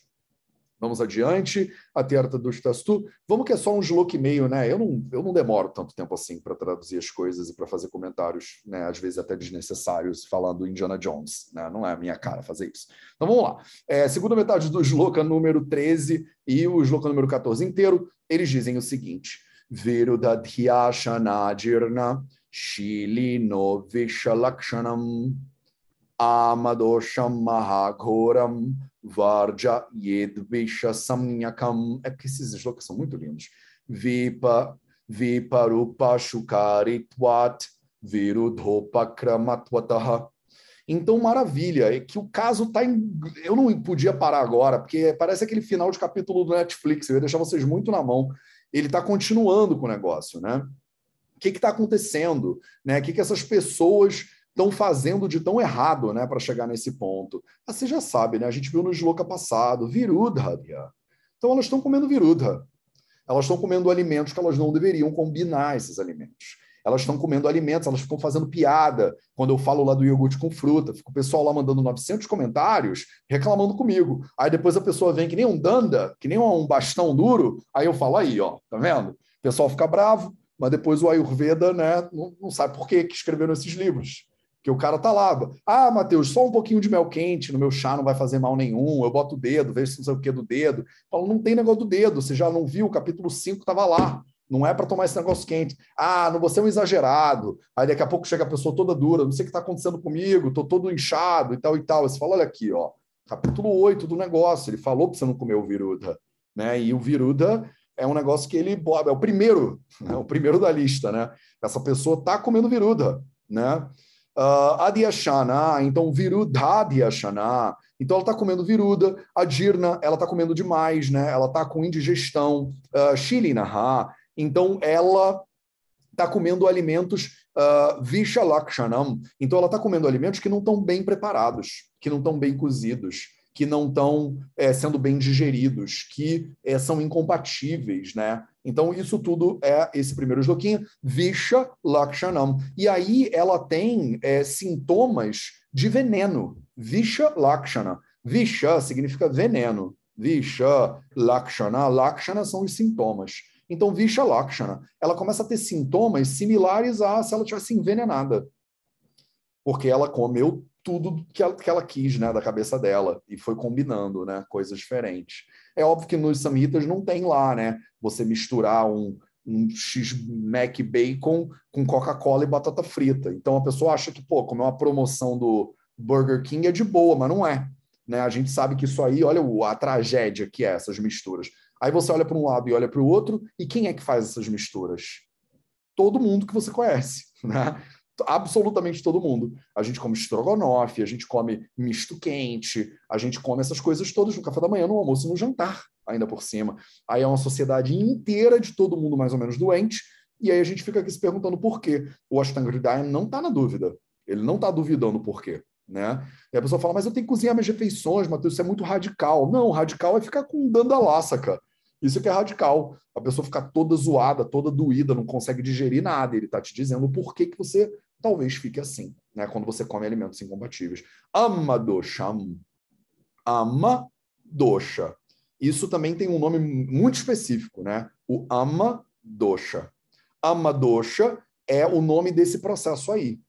Vamos adiante, a a do Tastu. Vamos que é só um louco e meio, né? Eu não, eu não demoro tanto tempo assim para traduzir as coisas e para fazer comentários, né? Às vezes até desnecessários, falando Indiana Jones, né? Não é a minha cara fazer isso. Então vamos lá. É, segunda metade do Sloka número 13 e o Sloka número 14 inteiro, eles dizem o seguinte: Viro Dirna Shilino Vishalakshanam amadosham mahaghoram varja yedvisha samyakam. É porque esses slokas são muito lindos. Vipa, viparupa shukaritvat virudhopakramatvataha. Então, maravilha. É que o caso está em. Eu não podia parar agora, porque parece aquele final de capítulo do Netflix. Eu ia deixar vocês muito na mão. Ele está continuando com o negócio, né? O que está acontecendo? Né? O que, que essas pessoas estão fazendo de tão errado né, para chegar nesse ponto? Ah, você já sabe, né? a gente viu no Sloka passado, virudha. Então elas estão comendo virudha. Elas estão comendo alimentos que elas não deveriam combinar esses alimentos. Elas estão comendo alimentos, elas ficam fazendo piada quando eu falo lá do iogurte com fruta. Fica o pessoal lá mandando 900 comentários reclamando comigo. Aí depois a pessoa vem que nem um danda, que nem um bastão duro. Aí eu falo aí, ó, tá vendo? O pessoal fica bravo, mas depois o Ayurveda né, não, não sabe por que escreveram esses livros. Porque o cara tá lá. Ah, Matheus, só um pouquinho de mel quente no meu chá não vai fazer mal nenhum. Eu boto o dedo, vejo se não sei o que do dedo. Falo, não tem negócio do dedo. Você já não viu? O capítulo 5 tava lá. Não é para tomar esse negócio quente. Ah, não, você é um exagerado. Aí daqui a pouco chega a pessoa toda dura. Não sei o que está acontecendo comigo. Estou todo inchado e tal e tal. você fala, olha aqui, ó. Capítulo 8 do negócio. Ele falou para você não comer o viruda. Né? E o viruda é um negócio que ele... É o primeiro. Né? O primeiro da lista, né? Essa pessoa tá comendo viruda, né? uh, ah, Adyashana, então Virudhadyashana. Então ela está comendo viruda, a Dirna, ela está comendo demais, né? Ela está com indigestão, uh, ah, Shilinaha, então ela está comendo alimentos uh, ah, Vishalakshanam, então ela está comendo alimentos que não estão bem preparados, que não estão bem cozidos que não estão é, sendo bem digeridos, que é, são incompatíveis, né? Então, isso tudo é esse primeiro esloquinho, Visha Lakshanam. E aí ela tem é, sintomas de veneno, Visha Lakshana. Visha significa veneno, Visha Lakshana. Lakshana são os sintomas. Então, Visha Lakshana, ela começa a ter sintomas similares a se ela tivesse envenenada porque ela comeu tudo que ela, que ela quis, né, da cabeça dela, e foi combinando, né, coisas diferentes. É óbvio que nos samitas não tem lá, né, você misturar um, um X-Mac Bacon com Coca-Cola e batata frita. Então a pessoa acha que, pô, como é uma promoção do Burger King é de boa, mas não é. Né? A gente sabe que isso aí, olha a tragédia que é essas misturas. Aí você olha para um lado e olha para o outro, e quem é que faz essas misturas? Todo mundo que você conhece. Né? absolutamente todo mundo. A gente come estrogonofe, a gente come misto quente, a gente come essas coisas todas no café da manhã, no almoço e no jantar, ainda por cima. Aí é uma sociedade inteira de todo mundo mais ou menos doente, e aí a gente fica aqui se perguntando por quê. O Ashtanga Hridaya não está na dúvida. Ele não está duvidando por quê. Né? E a pessoa fala, mas eu tenho que cozinhar minhas refeições, Matheus, isso é muito radical. Não, radical é ficar com dando a laça, cara. Isso é que é radical. A pessoa fica toda zoada, toda doída, não consegue digerir nada. Ele está te dizendo por que, que você talvez fique assim, né? Quando você come alimentos incompatíveis. Amadosham. Ama Isso também tem um nome muito específico, né? O ama dosha. Amadosha é o nome desse processo aí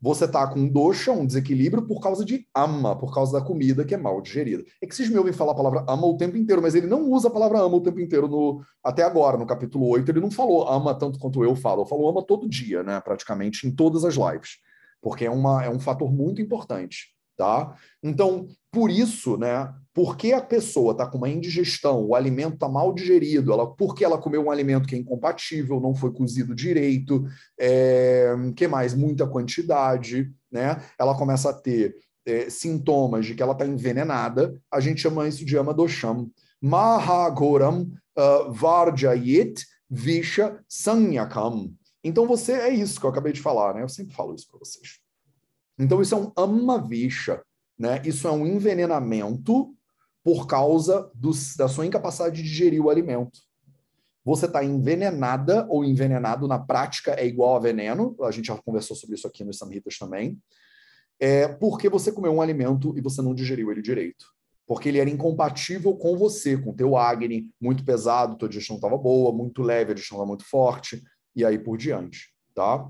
você está com um dosha, um desequilíbrio, por causa de ama, por causa da comida que é mal digerida. É que vocês me ouvem falar a palavra ama o tempo inteiro, mas ele não usa a palavra ama o tempo inteiro no, até agora, no capítulo 8. Ele não falou ama tanto quanto eu falo. Eu falo ama todo dia, né? praticamente, em todas as lives. Porque é, uma, é um fator muito importante tá? Então, por isso, né? Porque a pessoa está com uma indigestão, o alimento está mal digerido, ela, porque ela comeu um alimento que é incompatível, não foi cozido direito, é, que mais? Muita quantidade, né? Ela começa a ter é, sintomas de que ela está envenenada, a gente chama isso de amadosham. Mahagoram uh, ah, Vardjayit Visha Sanyakam. Então você é isso que eu acabei de falar, né? Eu sempre falo isso para vocês. Então, isso é um amavixa, né? Isso é um envenenamento por causa do, da sua incapacidade de digerir o alimento. Você está envenenada ou envenenado na prática é igual a veneno. A gente já conversou sobre isso aqui nos Samhitas também. É porque você comeu um alimento e você não digeriu ele direito. Porque ele era incompatível com você, com teu Agni, muito pesado, tua digestão estava boa, muito leve, a digestão estava muito forte, e aí por diante, tá?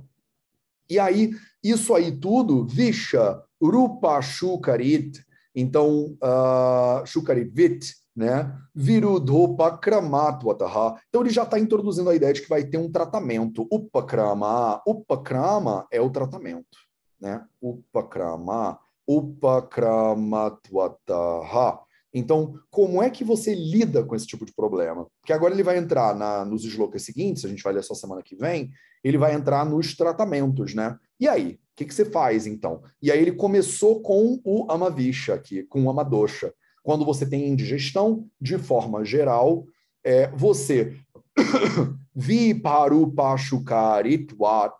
E aí, isso aí tudo, Visha Rupa Shukarit, então, uh, ah, Shukarivit, né? Virudhopakramatwataha. Então ele já está introduzindo a ideia de que vai ter um tratamento. Upakrama. Upakrama é o tratamento. Né? Upakrama. Upakramatwataha. Então, como é que você lida com esse tipo de problema? Porque agora ele vai entrar na, nos slogans seguintes, a gente vai ler só semana que vem, ele vai entrar nos tratamentos, né? E aí, o que, que, você faz então? E aí ele começou com o Amavisha aqui, com o Amadosha. Quando você tem indigestão, de forma geral, é, você viparupashukaritvat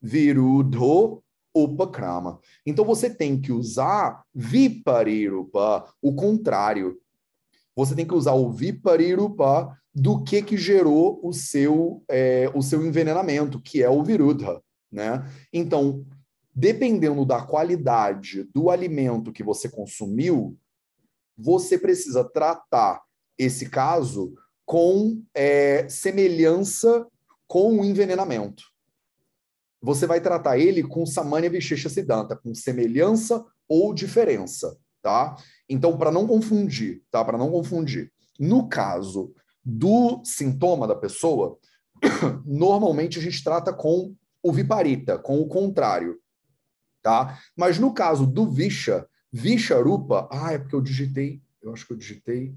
virudho upakrama. Então você tem que usar viparirupa, o contrário. Você tem que usar o viparirupa do que que gerou o seu é, o seu envenenamento, que é o virudha, né? Então, dependendo da qualidade do alimento que você consumiu, você precisa tratar esse caso com é, semelhança com o envenenamento você vai tratar ele com Samanya Vishesha Siddhanta, com semelhança ou diferença, tá? Então, para não confundir, tá? Para não confundir. No caso do sintoma da pessoa, normalmente a gente trata com o viparita, com o contrário, tá? Mas no caso do visha, visharupa, ah, é porque eu digitei, eu acho que eu digitei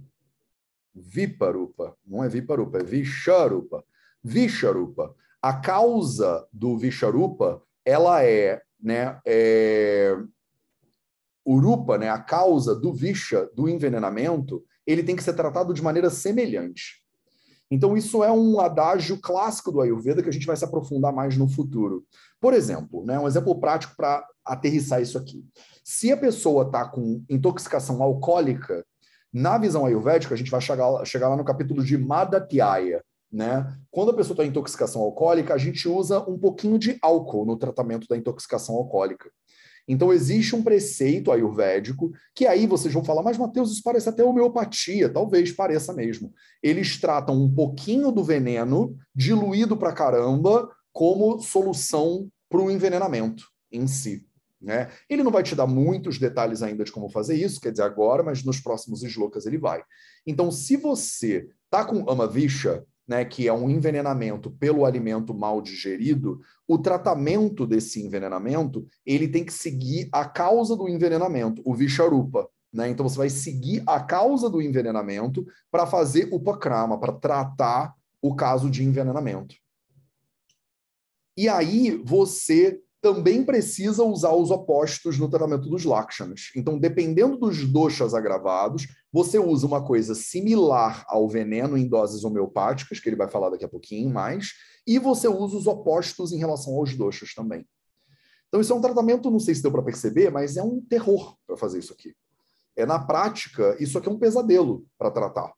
viparupa, não é viparupa, é visharupa. Visharupa a causa do Visharupa, ela é, né, é, Urupa, né, a causa do Visha, do envenenamento, ele tem que ser tratado de maneira semelhante. Então, isso é um adágio clássico do Ayurveda que a gente vai se aprofundar mais no futuro. Por exemplo, né, um exemplo prático para aterrissar isso aqui. Se a pessoa está com intoxicação alcoólica, na visão ayurvédica, a gente vai chegar, chegar lá no capítulo de Madatyaya, né? Quando a pessoa está em intoxicação alcoólica, a gente usa um pouquinho de álcool no tratamento da intoxicação alcoólica. Então, existe um preceito ayurvédico que aí vocês vão falar, mas Matheus, isso parece até homeopatia, talvez pareça mesmo. Eles tratam um pouquinho do veneno, diluído pra caramba, como solução para o envenenamento em si. Né? Ele não vai te dar muitos detalhes ainda de como fazer isso, quer dizer, agora, mas nos próximos eslocas ele vai. Então, se você tá com amavisha, né, que é um envenenamento pelo alimento mal digerido, o tratamento desse envenenamento ele tem que seguir a causa do envenenamento, o visharupa. Né? Então você vai seguir a causa do envenenamento para fazer o pakrama, para tratar o caso de envenenamento. E aí você também precisa usar os opostos no tratamento dos lakshanas. Então, dependendo dos doshas agravados, você usa uma coisa similar ao veneno em doses homeopáticas, que ele vai falar daqui a pouquinho mais, e você usa os opostos em relação aos doshas também. Então, isso é um tratamento, não sei se deu para perceber, mas é um terror para fazer isso aqui. É na prática, isso aqui é um pesadelo para tratar.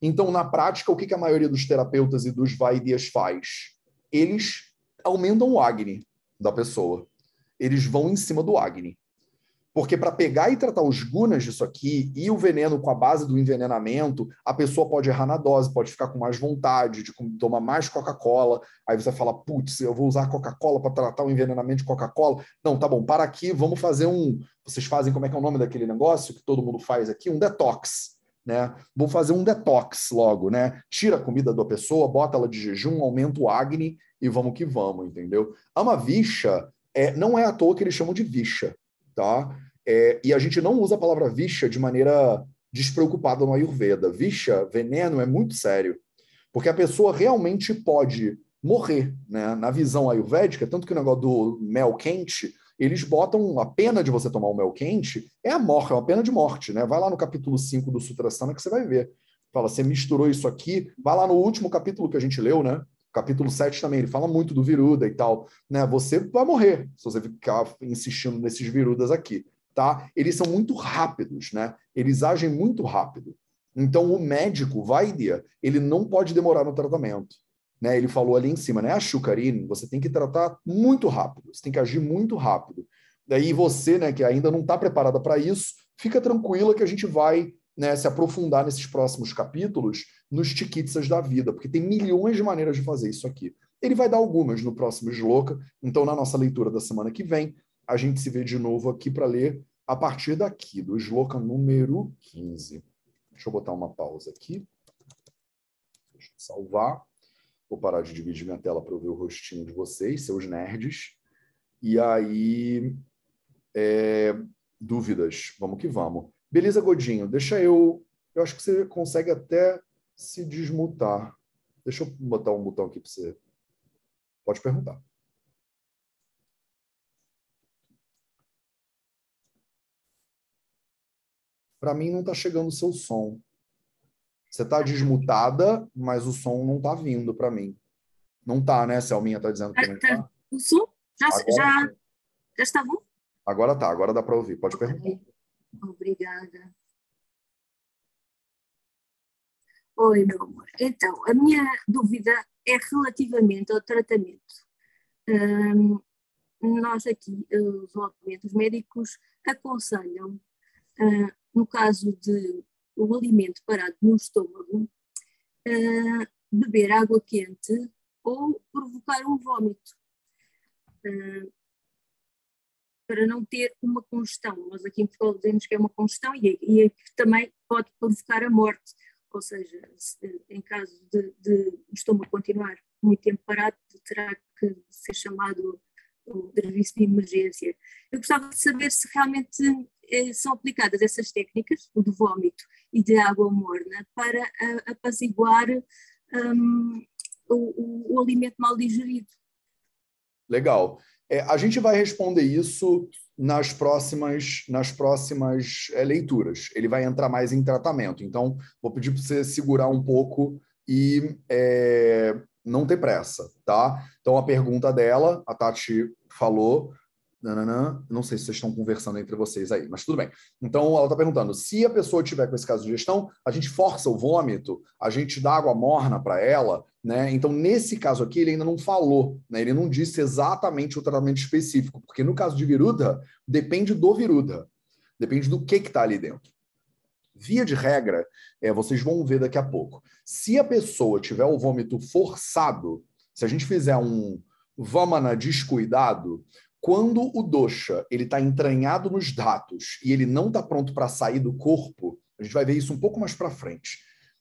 Então, na prática, o que, que a maioria dos terapeutas e dos vaidias faz? Eles aumentam o Agni, da pessoa. Eles vão em cima do Agni. Porque para pegar e tratar os gunas disso aqui e o veneno com a base do envenenamento, a pessoa pode errar na dose, pode ficar com mais vontade de tomar mais Coca-Cola. Aí você fala, putz, eu vou usar Coca-Cola para tratar o envenenamento de Coca-Cola. Não, tá bom, para aqui, vamos fazer um. Vocês fazem como é que é o nome daquele negócio que todo mundo faz aqui? Um detox né? Vou fazer um detox logo, né? Tira a comida da pessoa, bota ela de jejum, aumenta o Agni e vamos que vamos, entendeu? Amavisha é, não é à toa que eles chamam de Visha, tá? É, e a gente não usa a palavra Visha de maneira despreocupada no Ayurveda. Visha, veneno, é muito sério, porque a pessoa realmente pode morrer, né? Na visão ayurvédica, tanto que o negócio do mel quente eles botam a pena de você tomar o mel quente é a morte, é uma pena de morte, né? Vai lá no capítulo 5 do Sutra Sana que você vai ver. Fala, você misturou isso aqui, vai lá no último capítulo que a gente leu, né? Capítulo 7 também, ele fala muito do viruda e tal, né? Você vai morrer se você ficar insistindo nesses virudas aqui, tá? Eles são muito rápidos, né? Eles agem muito rápido. Então o médico vai ele não pode demorar no tratamento né, ele falou ali em cima, né, a ah, chucarina, você tem que tratar muito rápido, você tem que agir muito rápido. Daí você, né, que ainda não está preparada para isso, fica tranquila que a gente vai né, se aprofundar nesses próximos capítulos nos tiquitsas da vida, porque tem milhões de maneiras de fazer isso aqui. Ele vai dar algumas no próximo Sloka, então na nossa leitura da semana que vem, a gente se vê de novo aqui para ler a partir daqui, do Sloka número 15. Deixa eu botar uma pausa aqui. Deixa eu salvar. Vou parar de dividir minha tela para eu ver o rostinho de vocês, seus nerds. E aí, é, dúvidas, vamos que vamos. Beleza, Godinho, deixa eu. Eu acho que você consegue até se desmutar. Deixa eu botar um botão aqui para você. Pode perguntar. Para mim não está chegando o seu som. Você tá desmutada, mas o som não tá vindo para mim. Não tá, né? Selminha tá dizendo que não tá. tá. O som já, agora, já, já está bom? Agora tá, agora dá para ouvir. Pode perguntar. Obrigada. Oi, meu amor. Então, a minha dúvida é relativamente ao tratamento. Um, nós aqui, eh, os médicos aconselham, uh, no caso de o alimento parado no estômago, uh, beber água quente ou provocar um vômito. Uh, para não ter uma congestão. Nós aqui em Portugal dizemos que é uma congestão e, é, e é que também pode provocar a morte. Ou seja, se, em caso de, de estômago continuar muito tempo parado, terá que ser chamado o serviço de emergência. Eu gostava de saber se realmente eh, são aplicadas essas técnicas, o do vômito e de água morna para apaziguar um, o, o, o alimento mal digerido. Legal. É, a gente vai responder isso nas próximas, nas próximas é, leituras. Ele vai entrar mais em tratamento. Então, vou pedir para você segurar um pouco e é, não ter pressa, tá? Então, a pergunta dela, a Tati falou, Nananã. Não sei se vocês estão conversando entre vocês aí, mas tudo bem. Então, ela está perguntando: se a pessoa tiver com esse caso de gestão, a gente força o vômito, a gente dá água morna para ela, né? Então, nesse caso aqui, ele ainda não falou, né? ele não disse exatamente o tratamento específico, porque no caso de viruda, depende do viruda, depende do que está ali dentro. Via de regra, é, vocês vão ver daqui a pouco. Se a pessoa tiver o vômito forçado, se a gente fizer um vamana descuidado, quando o dosha ele está entranhado nos dados e ele não está pronto para sair do corpo, a gente vai ver isso um pouco mais para frente.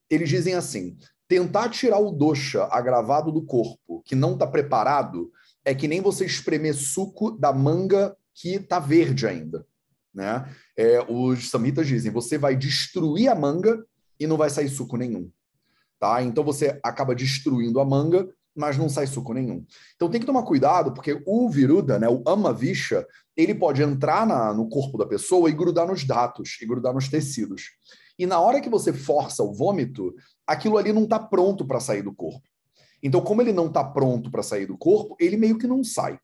Eles dizem assim: tentar tirar o dosha agravado do corpo que não está preparado é que nem você espremer suco da manga que está verde ainda. Né? É, os samitas dizem: você vai destruir a manga e não vai sair suco nenhum. Tá? Então você acaba destruindo a manga mas não sai suco nenhum. Então tem que tomar cuidado, porque o viruda, né, o amavisha, ele pode entrar na, no corpo da pessoa e grudar nos datos, e grudar nos tecidos. E na hora que você força o vômito, aquilo ali não está pronto para sair do corpo. Então, como ele não está pronto para sair do corpo, ele meio que não sai.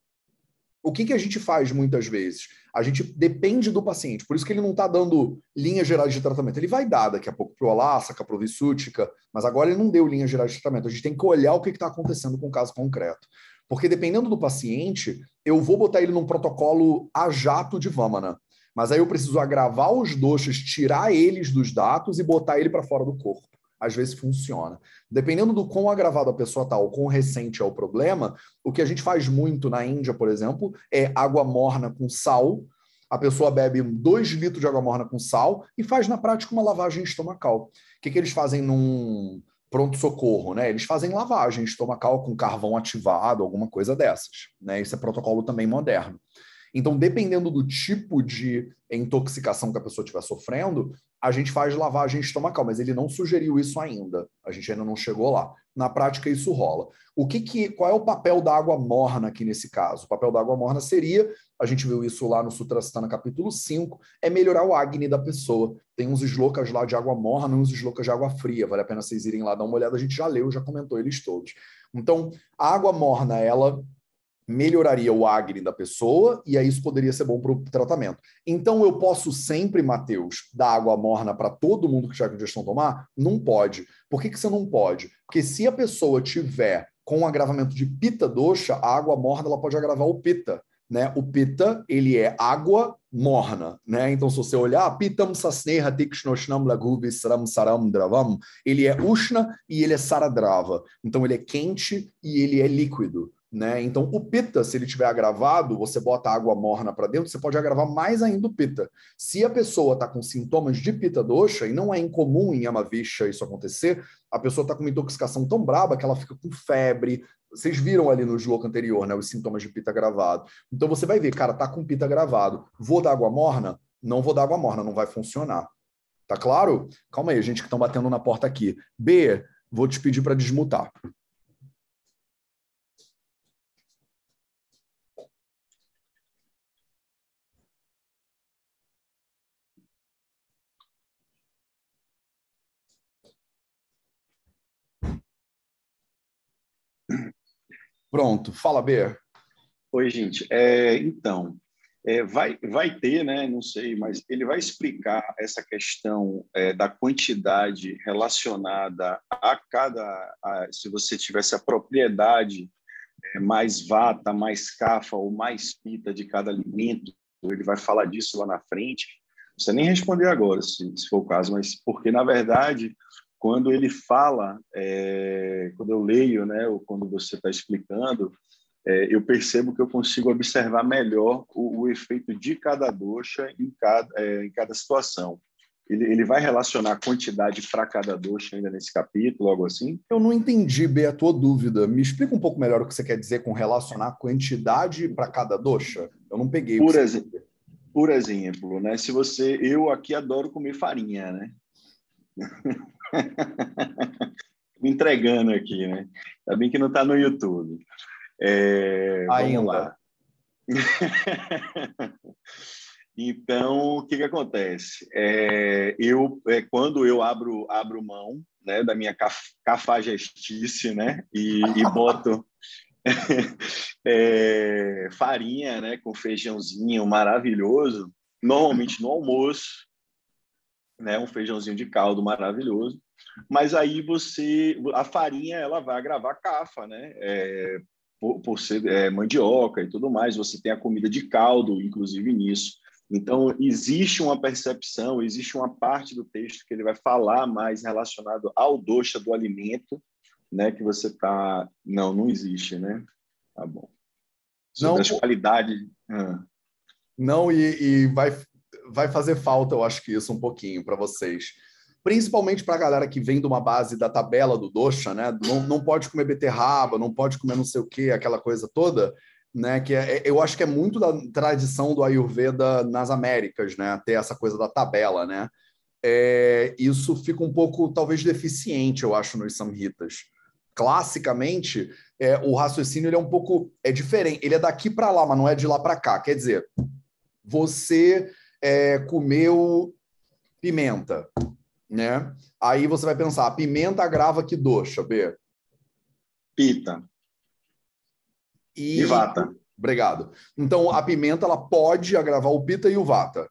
O que, que a gente faz muitas vezes? A gente depende do paciente, por isso que ele não está dando linhas gerais de tratamento. Ele vai dar daqui a pouco para o Alasca, para o Vissútica, mas agora ele não deu linhas gerais de tratamento. A gente tem que olhar o que está acontecendo com o caso concreto. Porque dependendo do paciente, eu vou botar ele num protocolo a jato de Vamana. Mas aí eu preciso agravar os doxos, tirar eles dos dados e botar ele para fora do corpo às vezes funciona. Dependendo do quão agravado a pessoa está ou quão recente é o problema, o que a gente faz muito na Índia, por exemplo, é água morna com sal. A pessoa bebe 2 litros de água morna com sal e faz na prática uma lavagem estomacal. O que, que eles fazem num pronto-socorro, né? Eles fazem lavagem estomacal com carvão ativado, alguma coisa dessas. Né? Esse é protocolo também moderno. Então, dependendo do tipo de intoxicação que a pessoa estiver sofrendo, a gente faz lavagem estomacal, mas ele não sugeriu isso ainda. A gente ainda não chegou lá. Na prática, isso rola. O que, que qual é o papel da água morna aqui nesse caso? O papel da água morna seria, a gente viu isso lá no no capítulo 5, é melhorar o acne da pessoa. Tem uns eslocas lá de água morna, uns eslocas de água fria. Vale a pena vocês irem lá dar uma olhada, a gente já leu, já comentou eles todos. Então, a água morna, ela melhoraria o Agni da pessoa, e aí isso poderia ser bom para o tratamento. Então eu posso sempre, Mateus, dar água morna para todo mundo que tiver congestão tomar? Não pode. Por que, que você não pode? Porque se a pessoa tiver com um agravamento de pita doxa, a água morna ela pode agravar o pita. Né? O pita, ele é água morna, né? Então, se você olhar, pitam sasneha tikshnoshnam saram saram dravam, ele é ushna e ele é saradrava. Então, ele é quente e ele é líquido, né? Então, o pita, se ele tiver agravado, você bota água morna para dentro, você pode agravar mais ainda o pita. Se a pessoa está com sintomas de pita doxa, e não é incomum em Amavisha isso acontecer, a pessoa está com uma intoxicação tão braba que ela fica com febre. Vocês viram ali no jogo anterior, né? Os sintomas de pita gravado. Então você vai ver, cara, tá com pita gravado. Vou dar água morna? Não vou dar água morna, não vai funcionar. Tá claro? Calma aí, gente que estão batendo na porta aqui. B, vou te pedir para desmutar. Pronto, fala, Ber. Oi, gente. É, então, é, vai, vai ter, né? Não sei, mas ele vai explicar essa questão é, da quantidade relacionada a cada. A, se você tivesse a propriedade é, mais vata, mais cafa ou mais pita de cada alimento, ele vai falar disso lá na frente. Não precisa nem responder agora, se, se for o caso, mas porque, na verdade, quando ele fala, é, quando eu leio, né, ou quando você está explicando, é, eu percebo que eu consigo observar melhor o, o efeito de cada doxa em cada, é, em cada situação. Ele, ele vai relacionar a quantidade para cada doxa ainda nesse capítulo, algo assim? Eu não entendi bem a tua dúvida. Me explica um pouco melhor o que você quer dizer com relacionar a quantidade para cada doxa. Eu não peguei. Por, exe por exemplo, né, se você, eu aqui adoro comer farinha, né? Me entregando aqui, né? Ainda bem que não está no YouTube. É, Ainda. lá. então, o que, que acontece? É, eu, é, quando eu abro, abro mão né, da minha caf, cafajestice né, e, e boto é, farinha né, com feijãozinho maravilhoso, normalmente no almoço, né? Um feijãozinho de caldo maravilhoso. Mas aí você, a farinha, ela vai agravar cafa, né? É, por, por ser é, mandioca e tudo mais, você tem a comida de caldo, inclusive nisso. Então, existe uma percepção, existe uma parte do texto que ele vai falar mais relacionado ao doxa do alimento, né? Que você tá. Não, não existe, né? Tá bom. Sobre não, as qualidades. Ah. Não, e, e vai vai fazer falta, eu acho que isso um pouquinho para vocês. Principalmente para a galera que vem de uma base da tabela do Doxa, né? Não, não pode comer beterraba, não pode comer não sei o que, aquela coisa toda, né? Que é, é, eu acho que é muito da tradição do Ayurveda nas Américas, né? Ter essa coisa da tabela, né? É, isso fica um pouco, talvez, deficiente, eu acho, nos samhitas. Classicamente, é, o raciocínio ele é um pouco é diferente. Ele é daqui para lá, mas não é de lá para cá. Quer dizer, você é, comeu pimenta, né? Aí você vai pensar, pimenta agrava que dor, Xabê? Pita. E... e vata. Obrigado. Então, a pimenta, ela pode agravar o pita e o vata.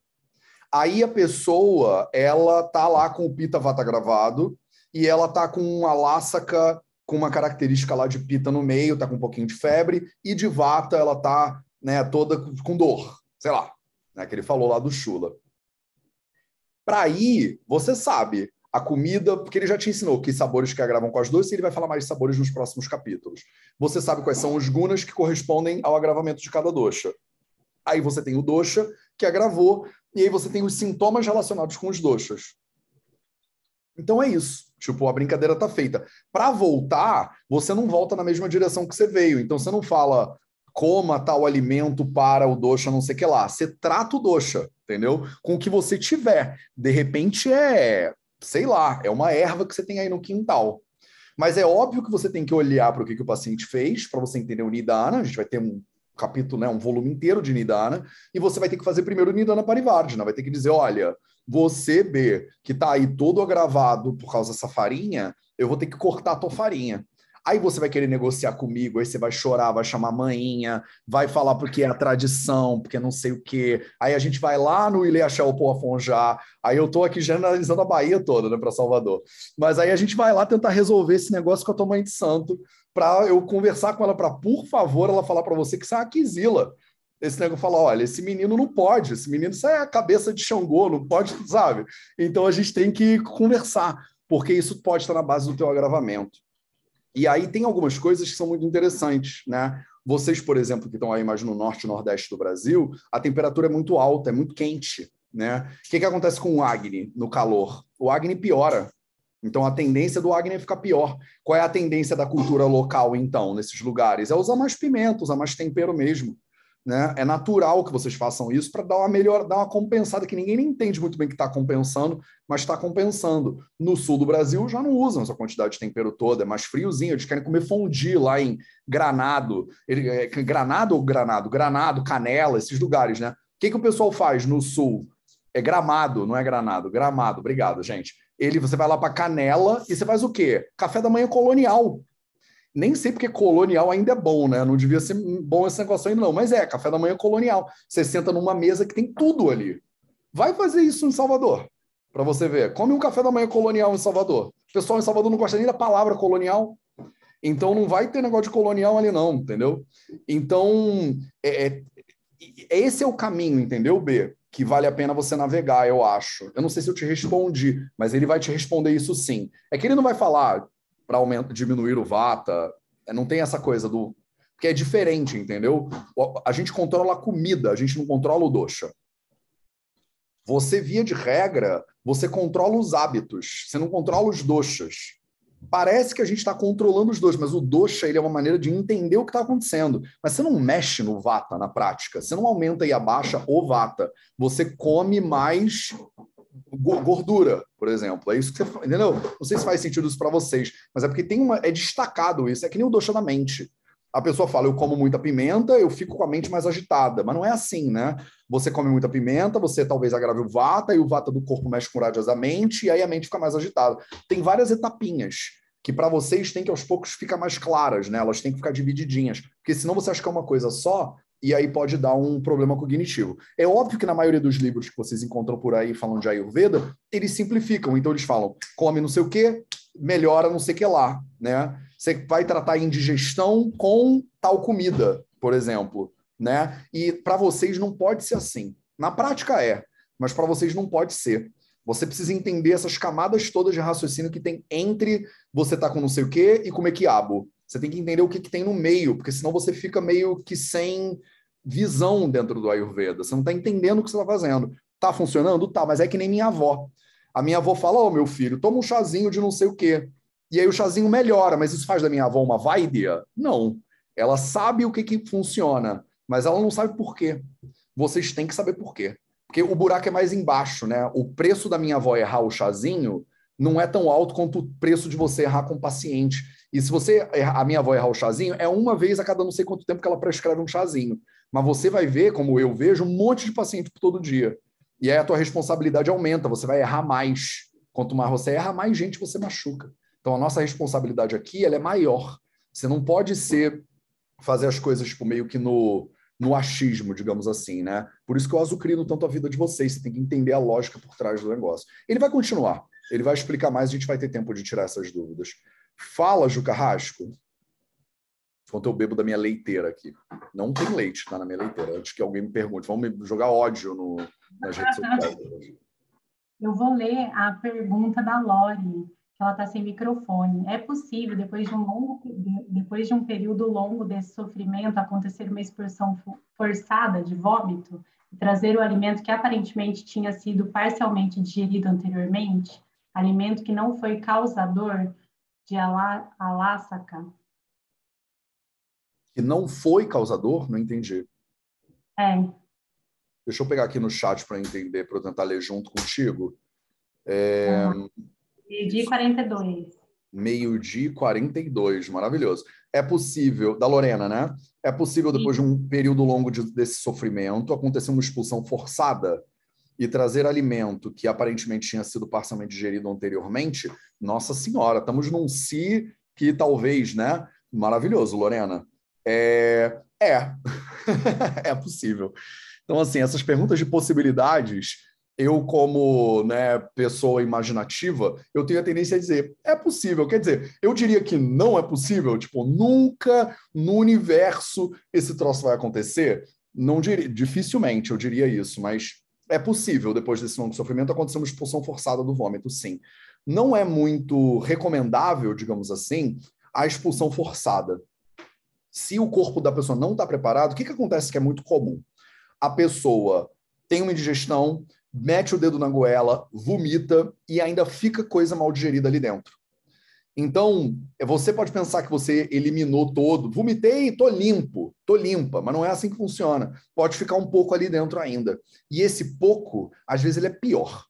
Aí a pessoa, ela tá lá com o pita vata gravado e ela tá com uma lásaca com uma característica lá de pita no meio, tá com um pouquinho de febre e de vata ela tá, né, toda com dor, sei lá né, que ele falou lá do Chula. Para ir, você sabe a comida, porque ele já te ensinou que sabores que agravam com as doces, e ele vai falar mais de sabores nos próximos capítulos. Você sabe quais são os gunas que correspondem ao agravamento de cada doxa. Aí você tem o doxa, que agravou, e aí você tem os sintomas relacionados com os doxas. Então é isso. Tipo, a brincadeira tá feita. Para voltar, você não volta na mesma direção que você veio. Então você não fala, coma tal alimento para o doxa, não sei o que lá. Você trata o doxa, entendeu? Com o que você tiver. De repente é, sei lá, é uma erva que você tem aí no quintal. Mas é óbvio que você tem que olhar para o que, que o paciente fez, para você entender o Nidana. A gente vai ter um capítulo, né, um volume inteiro de Nidana, e você vai ter que fazer primeiro o Nidana Parivardhana, vai ter que dizer, olha, você, B, que está aí todo agravado por causa dessa farinha, eu vou ter que cortar a tua farinha. Aí você vai querer negociar comigo, aí você vai chorar, vai chamar a manhinha, vai falar porque é a tradição, porque não sei o quê. Aí a gente vai lá no Ilê Axel Afonjá. Aí eu tô aqui generalizando a Bahia toda, né, para Salvador. Mas aí a gente vai lá tentar resolver esse negócio com a tua mãe de santo, para eu conversar com ela para, por favor, ela falar para você que isso é uma quisila. Esse negócio fala, olha, esse menino não pode, esse menino sai é a cabeça de Xangô, não pode, sabe? Então a gente tem que conversar, porque isso pode estar na base do teu agravamento. E aí tem algumas coisas que são muito interessantes, né? Vocês, por exemplo, que estão aí mais no norte e nordeste do Brasil, a temperatura é muito alta, é muito quente, né? O que, que acontece com o Agni no calor? O Agni piora. Então a tendência do Agni é ficar pior. Qual é a tendência da cultura local, então, nesses lugares? É usar mais pimenta, usar mais tempero mesmo. Né? É natural que vocês façam isso para dar uma melhor, dar uma compensada, que ninguém nem entende muito bem que está compensando, mas está compensando. No sul do Brasil já não usam essa quantidade de tempero toda, é mais friozinho, eles querem comer fondue lá em Granado. Ele, é, granado ou Granado? Granado, Canela, esses lugares, né? O que, que o pessoal faz no sul? É gramado, não é granado. Gramado, obrigado, gente. Ele, você vai lá para Canela e você faz o quê? Café da manhã colonial nem sei porque colonial ainda é bom, né? Não devia ser bom esse negócio ainda, não. Mas é, café da manhã é colonial. Você senta numa mesa que tem tudo ali. Vai fazer isso em Salvador, para você ver. Come um café da manhã colonial em Salvador. O pessoal em Salvador não gosta nem da palavra colonial. Então não vai ter negócio de colonial ali, não, entendeu? Então, é, é, é esse é o caminho, entendeu, B? Que vale a pena você navegar, eu acho. Eu não sei se eu te respondi, mas ele vai te responder isso sim. É que ele não vai falar, para diminuir o vata. É, não tem essa coisa do. Porque é diferente, entendeu? A gente controla a comida, a gente não controla o doxa. Você, via de regra, você controla os hábitos, você não controla os doxas. Parece que a gente está controlando os dois, mas o doxa ele é uma maneira de entender o que está acontecendo. Mas você não mexe no vata na prática, você não aumenta e abaixa o vata. Você come mais gordura, por exemplo. É isso que você entendeu? Não sei se faz sentido isso para vocês, mas é porque tem uma é destacado isso, é que nem o doxa da mente. A pessoa fala, eu como muita pimenta, eu fico com a mente mais agitada. Mas não é assim, né? Você come muita pimenta, você talvez agrave o vata, e o vata do corpo mexe com o da mente e aí a mente fica mais agitada. Tem várias etapinhas que para vocês tem que aos poucos ficar mais claras, né? Elas têm que ficar divididinhas. Porque senão você acha que é uma coisa só, e aí pode dar um problema cognitivo. É óbvio que na maioria dos livros que vocês encontram por aí falando de Ayurveda, eles simplificam. Então eles falam, come não sei o quê, melhora não sei o que lá, né? Você vai tratar indigestão com tal comida, por exemplo, né? E para vocês não pode ser assim. Na prática é, mas para vocês não pode ser. Você precisa entender essas camadas todas de raciocínio que tem entre você tá com não sei o quê e comer quiabo você tem que entender o que, que tem no meio, porque senão você fica meio que sem visão dentro do Ayurveda. Você não está entendendo o que você está fazendo. Tá funcionando? Tá, mas é que nem minha avó. A minha avó fala: Ô oh, meu filho, toma um chazinho de não sei o quê. E aí o chazinho melhora, mas isso faz da minha avó uma vaidia? Não. Ela sabe o que, que funciona, mas ela não sabe por quê. Vocês têm que saber por quê. Porque o buraco é mais embaixo, né? O preço da minha avó errar o chazinho não é tão alto quanto o preço de você errar com o paciente. E se você, a minha avó errar o chazinho, é uma vez a cada não sei quanto tempo que ela prescreve um chazinho. Mas você vai ver, como eu vejo, um monte de paciente todo dia. E aí a tua responsabilidade aumenta, você vai errar mais. Quanto mais você erra, mais gente você machuca. Então a nossa responsabilidade aqui ela é maior. Você não pode ser fazer as coisas tipo, meio que no, no achismo, digamos assim, né? Por isso que eu azucrino tanto a vida de vocês, você tem que entender a lógica por trás do negócio. Ele vai continuar, ele vai explicar mais, a gente vai ter tempo de tirar essas dúvidas. Fala, ju carrasco Enquanto eu bebo da minha leiteira aqui. Não tem leite tá, na minha leiteira. Antes que alguém me pergunte. Vamos me jogar ódio no, nas redes sociais. Eu vou ler a pergunta da Lori, que ela está sem microfone. É possível, depois de, um longo, depois de um período longo desse sofrimento, acontecer uma expulsão forçada de vômito e trazer o alimento que aparentemente tinha sido parcialmente digerido anteriormente, alimento que não foi causador de Alassaca. Que não foi causador? Não entendi. É. Deixa eu pegar aqui no chat para entender, para eu tentar ler junto contigo. É... Uhum. Meio-dia 42. Meio-dia 42, maravilhoso. É possível, da Lorena, né? É possível, depois Sim. de um período longo de, desse sofrimento, acontecer uma expulsão forçada e trazer alimento que aparentemente tinha sido parcialmente digerido anteriormente, nossa senhora, estamos num si que talvez, né? Maravilhoso, Lorena. É, é. é possível. Então, assim, essas perguntas de possibilidades, eu como né, pessoa imaginativa, eu tenho a tendência a dizer, é possível. Quer dizer, eu diria que não é possível. Tipo, nunca no universo esse troço vai acontecer. Não diria, dificilmente eu diria isso, mas é possível, depois desse longo sofrimento, acontecer uma expulsão forçada do vômito, sim. Não é muito recomendável, digamos assim, a expulsão forçada. Se o corpo da pessoa não está preparado, o que, que acontece que é muito comum? A pessoa tem uma indigestão, mete o dedo na goela, vomita e ainda fica coisa mal digerida ali dentro. Então, você pode pensar que você eliminou todo, vomitei, estou limpo, estou limpa, mas não é assim que funciona. Pode ficar um pouco ali dentro ainda. E esse pouco, às vezes, ele é pior.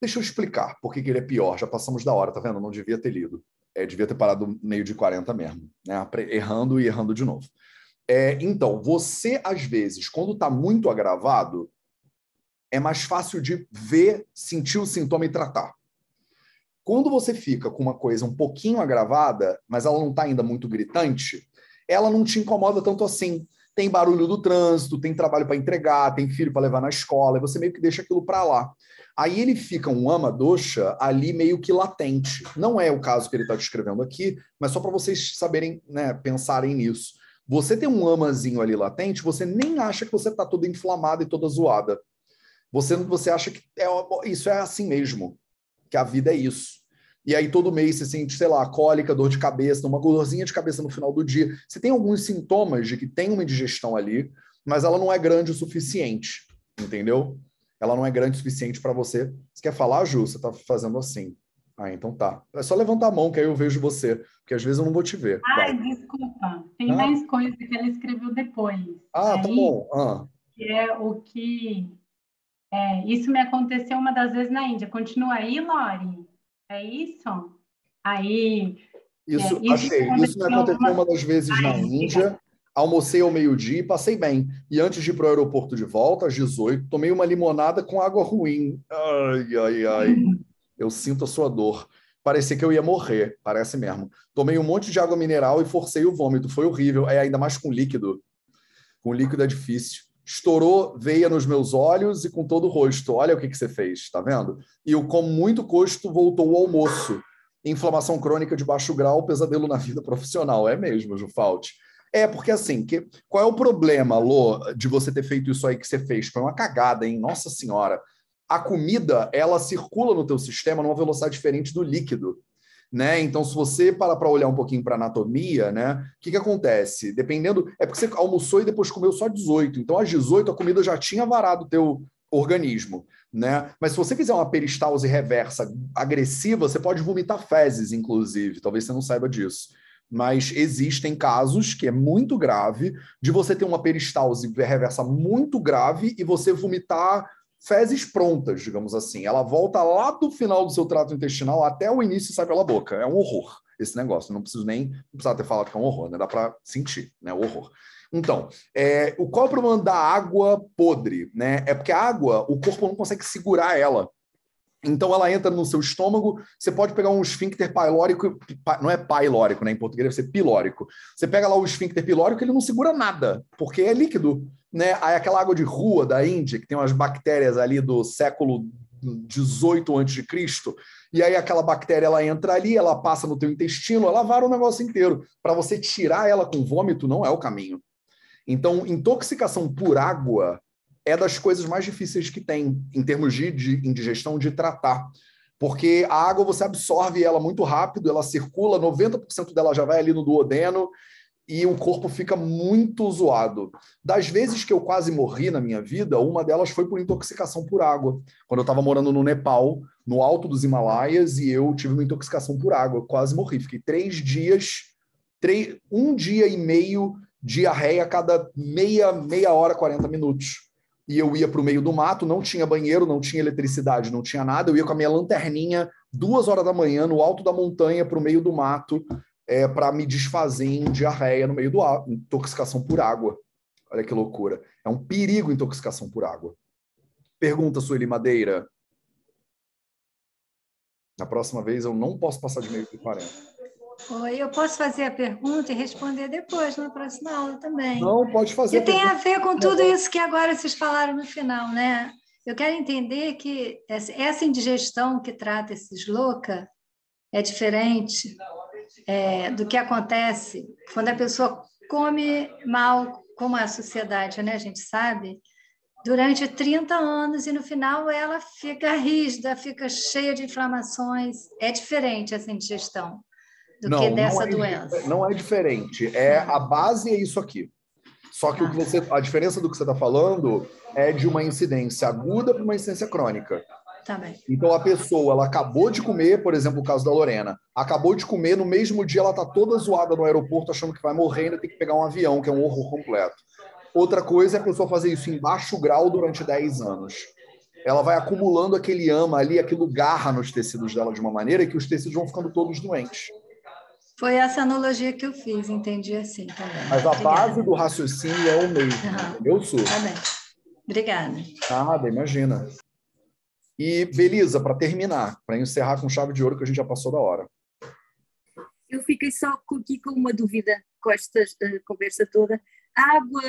Deixa eu explicar por que, que ele é pior. Já passamos da hora, tá vendo? Não devia ter lido. É, devia ter parado meio de 40 mesmo, né? errando e errando de novo. É, então, você, às vezes, quando está muito agravado, é mais fácil de ver, sentir o sintoma e tratar. Quando você fica com uma coisa um pouquinho agravada, mas ela não está ainda muito gritante, ela não te incomoda tanto assim. Tem barulho do trânsito, tem trabalho para entregar, tem filho para levar na escola, e você meio que deixa aquilo para lá. Aí ele fica um ama doxa ali meio que latente. Não é o caso que ele está descrevendo aqui, mas só para vocês saberem, né, pensarem nisso. Você tem um amazinho ali latente, você nem acha que você está toda inflamada e toda zoada. Você, você acha que é, isso é assim mesmo, que a vida é isso e aí todo mês você sente, sei lá, cólica, dor de cabeça, uma dorzinha de cabeça no final do dia. Você tem alguns sintomas de que tem uma indigestão ali, mas ela não é grande o suficiente, entendeu? Ela não é grande o suficiente para você. Você quer falar, Ju? Você está fazendo assim. Ah, então tá. É só levantar a mão que aí eu vejo você, porque às vezes eu não vou te ver. Ai, Vai. desculpa. Tem ah? mais coisa que ela escreveu depois. Ah, tá aí, tá bom. Ah. Que é o que. É, isso me aconteceu uma das vezes na Índia. Continua aí, Lori. É isso? Aí. Isso, é, isso achei. Isso me aconteceu uma das vezes na Índia. Almocei ao meio-dia e passei bem. E antes de ir para o aeroporto de volta, às 18, tomei uma limonada com água ruim. Ai, ai, ai. Eu sinto a sua dor. Parecia que eu ia morrer, parece mesmo. Tomei um monte de água mineral e forcei o vômito. Foi horrível. É ainda mais com líquido. Com líquido é difícil estourou veia nos meus olhos e com todo o rosto. Olha o que, que você fez, tá vendo? E o com muito custo voltou o almoço. Inflamação crônica de baixo grau, pesadelo na vida profissional. É mesmo, Jufalte. É, porque assim, que, qual é o problema, Lô, de você ter feito isso aí que você fez? Foi uma cagada, hein? Nossa Senhora. A comida, ela circula no teu sistema numa velocidade diferente do líquido. Né? Então, se você parar para olhar um pouquinho para anatomia, né? O que, que acontece? Dependendo. É porque você almoçou e depois comeu só 18. Então, às 18, a comida já tinha varado o teu organismo. Né? Mas se você fizer uma peristalse reversa agressiva, você pode vomitar fezes, inclusive. Talvez você não saiba disso. Mas existem casos que é muito grave de você ter uma peristalse reversa muito grave e você vomitar fezes prontas, digamos assim. Ela volta lá do final do seu trato intestinal até o início e sai pela boca. É um horror esse negócio. Não preciso nem não precisar ter falado que é um horror, né? Dá para sentir, né? O horror. Então, é, o qual é o problema da água podre, né? É porque a água, o corpo não consegue segurar ela então ela entra no seu estômago, você pode pegar um esfíncter pilórico, não é pilórico, né? Em português deve ser pilórico. Você pega lá o esfíncter pilórico, ele não segura nada, porque é líquido, né? Aí aquela água de rua da Índia, que tem umas bactérias ali do século 18 antes de Cristo, e aí aquela bactéria ela entra ali, ela passa no teu intestino, ela vara o negócio inteiro. Para você tirar ela com vômito não é o caminho. Então, intoxicação por água é das coisas mais difíceis que tem em termos de, de indigestão de tratar. Porque a água você absorve ela muito rápido, ela circula, 90% dela já vai ali no duodeno e o corpo fica muito zoado. Das vezes que eu quase morri na minha vida, uma delas foi por intoxicação por água. Quando eu estava morando no Nepal, no alto dos Himalaias, e eu tive uma intoxicação por água, quase morri. Fiquei três dias, três, um dia e meio diarreia a cada meia, meia hora, 40 minutos e eu ia para o meio do mato, não tinha banheiro, não tinha eletricidade, não tinha nada. Eu ia com a minha lanterninha duas horas da manhã no alto da montanha para o meio do mato é, para me desfazer em diarreia no meio do ar, intoxicação por água. Olha que loucura. É um perigo intoxicação por água. Pergunta, Sueli Madeira. Na próxima vez eu não posso passar de meio de 40. Oi, eu posso fazer a pergunta e responder depois, na próxima aula também. Não, pode fazer. E tem a ver com tudo isso que agora vocês falaram no final, né? Eu quero entender que essa indigestão que trata esses louca é diferente é, do que acontece quando a pessoa come mal, como a sociedade, né? A gente sabe, durante 30 anos e no final ela fica rígida, fica cheia de inflamações. É diferente essa indigestão do não, que dessa não é, doença. Não é diferente. É a base é isso aqui. Só que ah. o que tá. você, a diferença do que você está falando é de uma incidência aguda para uma incidência crônica. Tá então a pessoa, ela acabou de comer, por exemplo, o caso da Lorena, acabou de comer, no mesmo dia ela tá toda zoada no aeroporto, achando que vai morrer, ainda tem que pegar um avião, que é um horror completo. Outra coisa é a pessoa fazer isso em baixo grau durante 10 anos. Ela vai acumulando aquele ama ali, aquilo garra nos tecidos dela de uma maneira que os tecidos vão ficando todos doentes. Foi essa analogia que eu fiz, entendi assim também. Tá Mas a Obrigada. base do raciocínio é o mesmo. Uhum. Eu sou. Tá bem. Obrigada. Nada, imagina. E, Belisa, para terminar, para encerrar com chave de ouro, que a gente já passou da hora. Eu fiquei só aqui com uma dúvida com esta uh, conversa toda. A água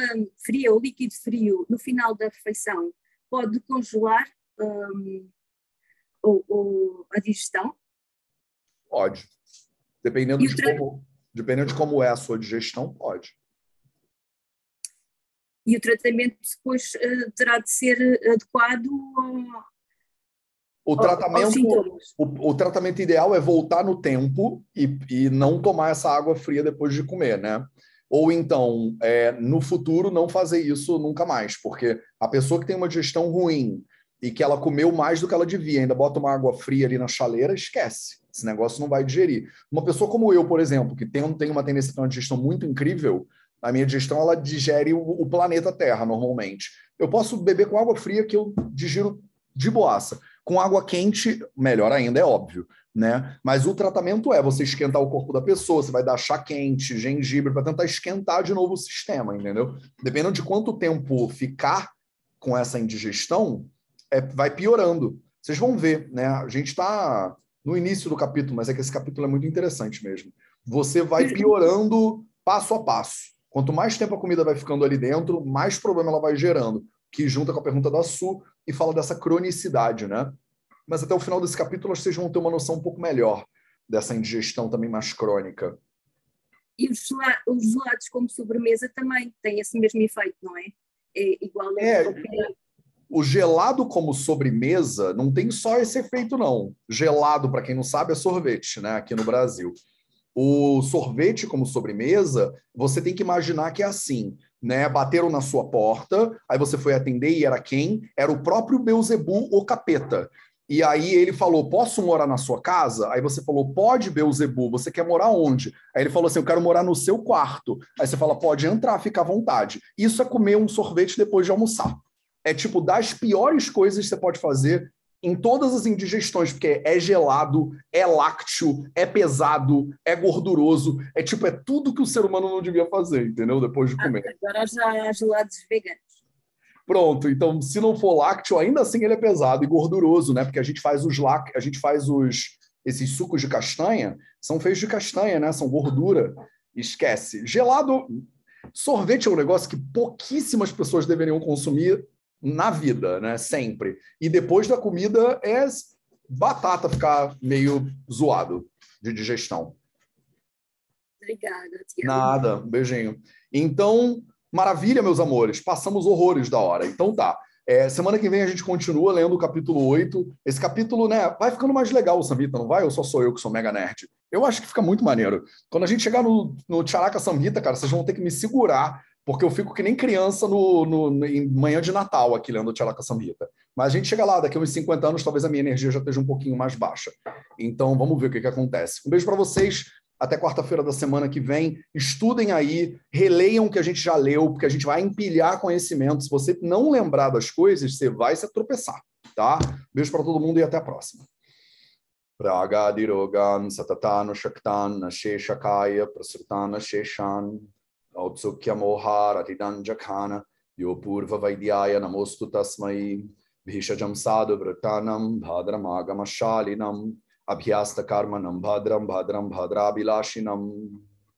fria o líquido frio no final da refeição pode congelar um, ou, ou a digestão? Pode. Dependendo de, tra... como, dependendo de como é a sua digestão, pode. E o tratamento depois uh, terá de ser eh, adequado ao, o tratamento, o, o, tratamento ideal é voltar no tempo e, e não tomar essa água fria depois de comer, né? Ou então, é, no futuro, não fazer isso nunca mais, porque a pessoa que tem uma digestão ruim e que ela comeu mais do que ela devia, ainda bota uma água fria ali na chaleira, esquece. Esse negócio não vai digerir. Uma pessoa como eu, por exemplo, que tem, tem uma tendência para uma digestão muito incrível, a minha digestão ela digere o, o, planeta Terra normalmente. Eu posso beber com água fria que eu digiro de boaça. Com água quente, melhor ainda, é óbvio, né? Mas o tratamento é você esquentar o corpo da pessoa, você vai dar chá quente, gengibre, para tentar esquentar de novo o sistema, entendeu? Dependendo de quanto tempo ficar com essa indigestão, é, vai piorando. Vocês vão ver, né? A gente está no início do capítulo, mas é que esse capítulo é muito interessante mesmo. Você vai piorando passo a passo. Quanto mais tempo a comida vai ficando ali dentro, mais problema ela vai gerando. Que junta com a pergunta da Su e fala dessa cronicidade, né? Mas até o final desse capítulo vocês vão ter uma noção um pouco melhor dessa indigestão também mais crônica. E os gelados como sobremesa também têm esse mesmo efeito, não é? É igual a é, o gelado como sobremesa não tem só esse efeito, não. Gelado, para quem não sabe, é sorvete, né? Aqui no Brasil. O sorvete como sobremesa, você tem que imaginar que é assim, né? Bateram na sua porta, aí você foi atender e era quem? Era o próprio Beuzebu, o capeta. E aí ele falou: Posso morar na sua casa? Aí você falou: Pode, Beuzebu, você quer morar onde? Aí ele falou assim: Eu quero morar no seu quarto. Aí você fala: Pode entrar, fica à vontade. Isso é comer um sorvete depois de almoçar é tipo das piores coisas que você pode fazer em todas as indigestões, porque é gelado, é lácteo, é pesado, é gorduroso, é tipo, é tudo que o ser humano não devia fazer, entendeu? Depois de comer. Ah, agora já é gelados veganos. Pronto, então se não for lácteo, ainda assim ele é pesado e gorduroso, né? Porque a gente faz os lácteos, a gente faz os esses sucos de castanha, são feitos de castanha, né? São gordura. Esquece. Gelado, sorvete é um negócio que pouquíssimas pessoas deveriam consumir na vida, né? Sempre. E depois da comida é batata ficar meio zoado de digestão. Obrigada. Tia. Nada, um beijinho. Então, maravilha, meus amores. Passamos horrores da hora. Então tá. É, semana que vem a gente continua lendo o capítulo 8. Esse capítulo, né, vai ficando mais legal, Samhita, não vai? Ou só sou eu que sou mega nerd? Eu acho que fica muito maneiro. Quando a gente chegar no, no Charaka Samhita, cara, vocês vão ter que me segurar porque eu fico que nem criança no, no, no em manhã de Natal aqui lendo Tchalaka Samhita. Mas a gente chega lá, daqui a uns 50 anos, talvez a minha energia já esteja um pouquinho mais baixa. Então, vamos ver o que, que acontece. Um beijo para vocês. Até quarta-feira da semana que vem. Estudem aí, releiam o que a gente já leu, porque a gente vai empilhar conhecimento. Se você não lembrar das coisas, você vai se tropeçar, tá? Beijo para todo mundo e até a próxima. Pragadirogan sheshakaya sheshan औत्सुक्यमोहारतिडञ्जखान यो पूर्ववैद्याय नमोऽस्तु तस्मै भेषजं साधुवृत्तानं भाद्रमागमशालिनम् अभ्यास्तकर्मणं भद्रं भद्रं भद्राभिलाषिणम्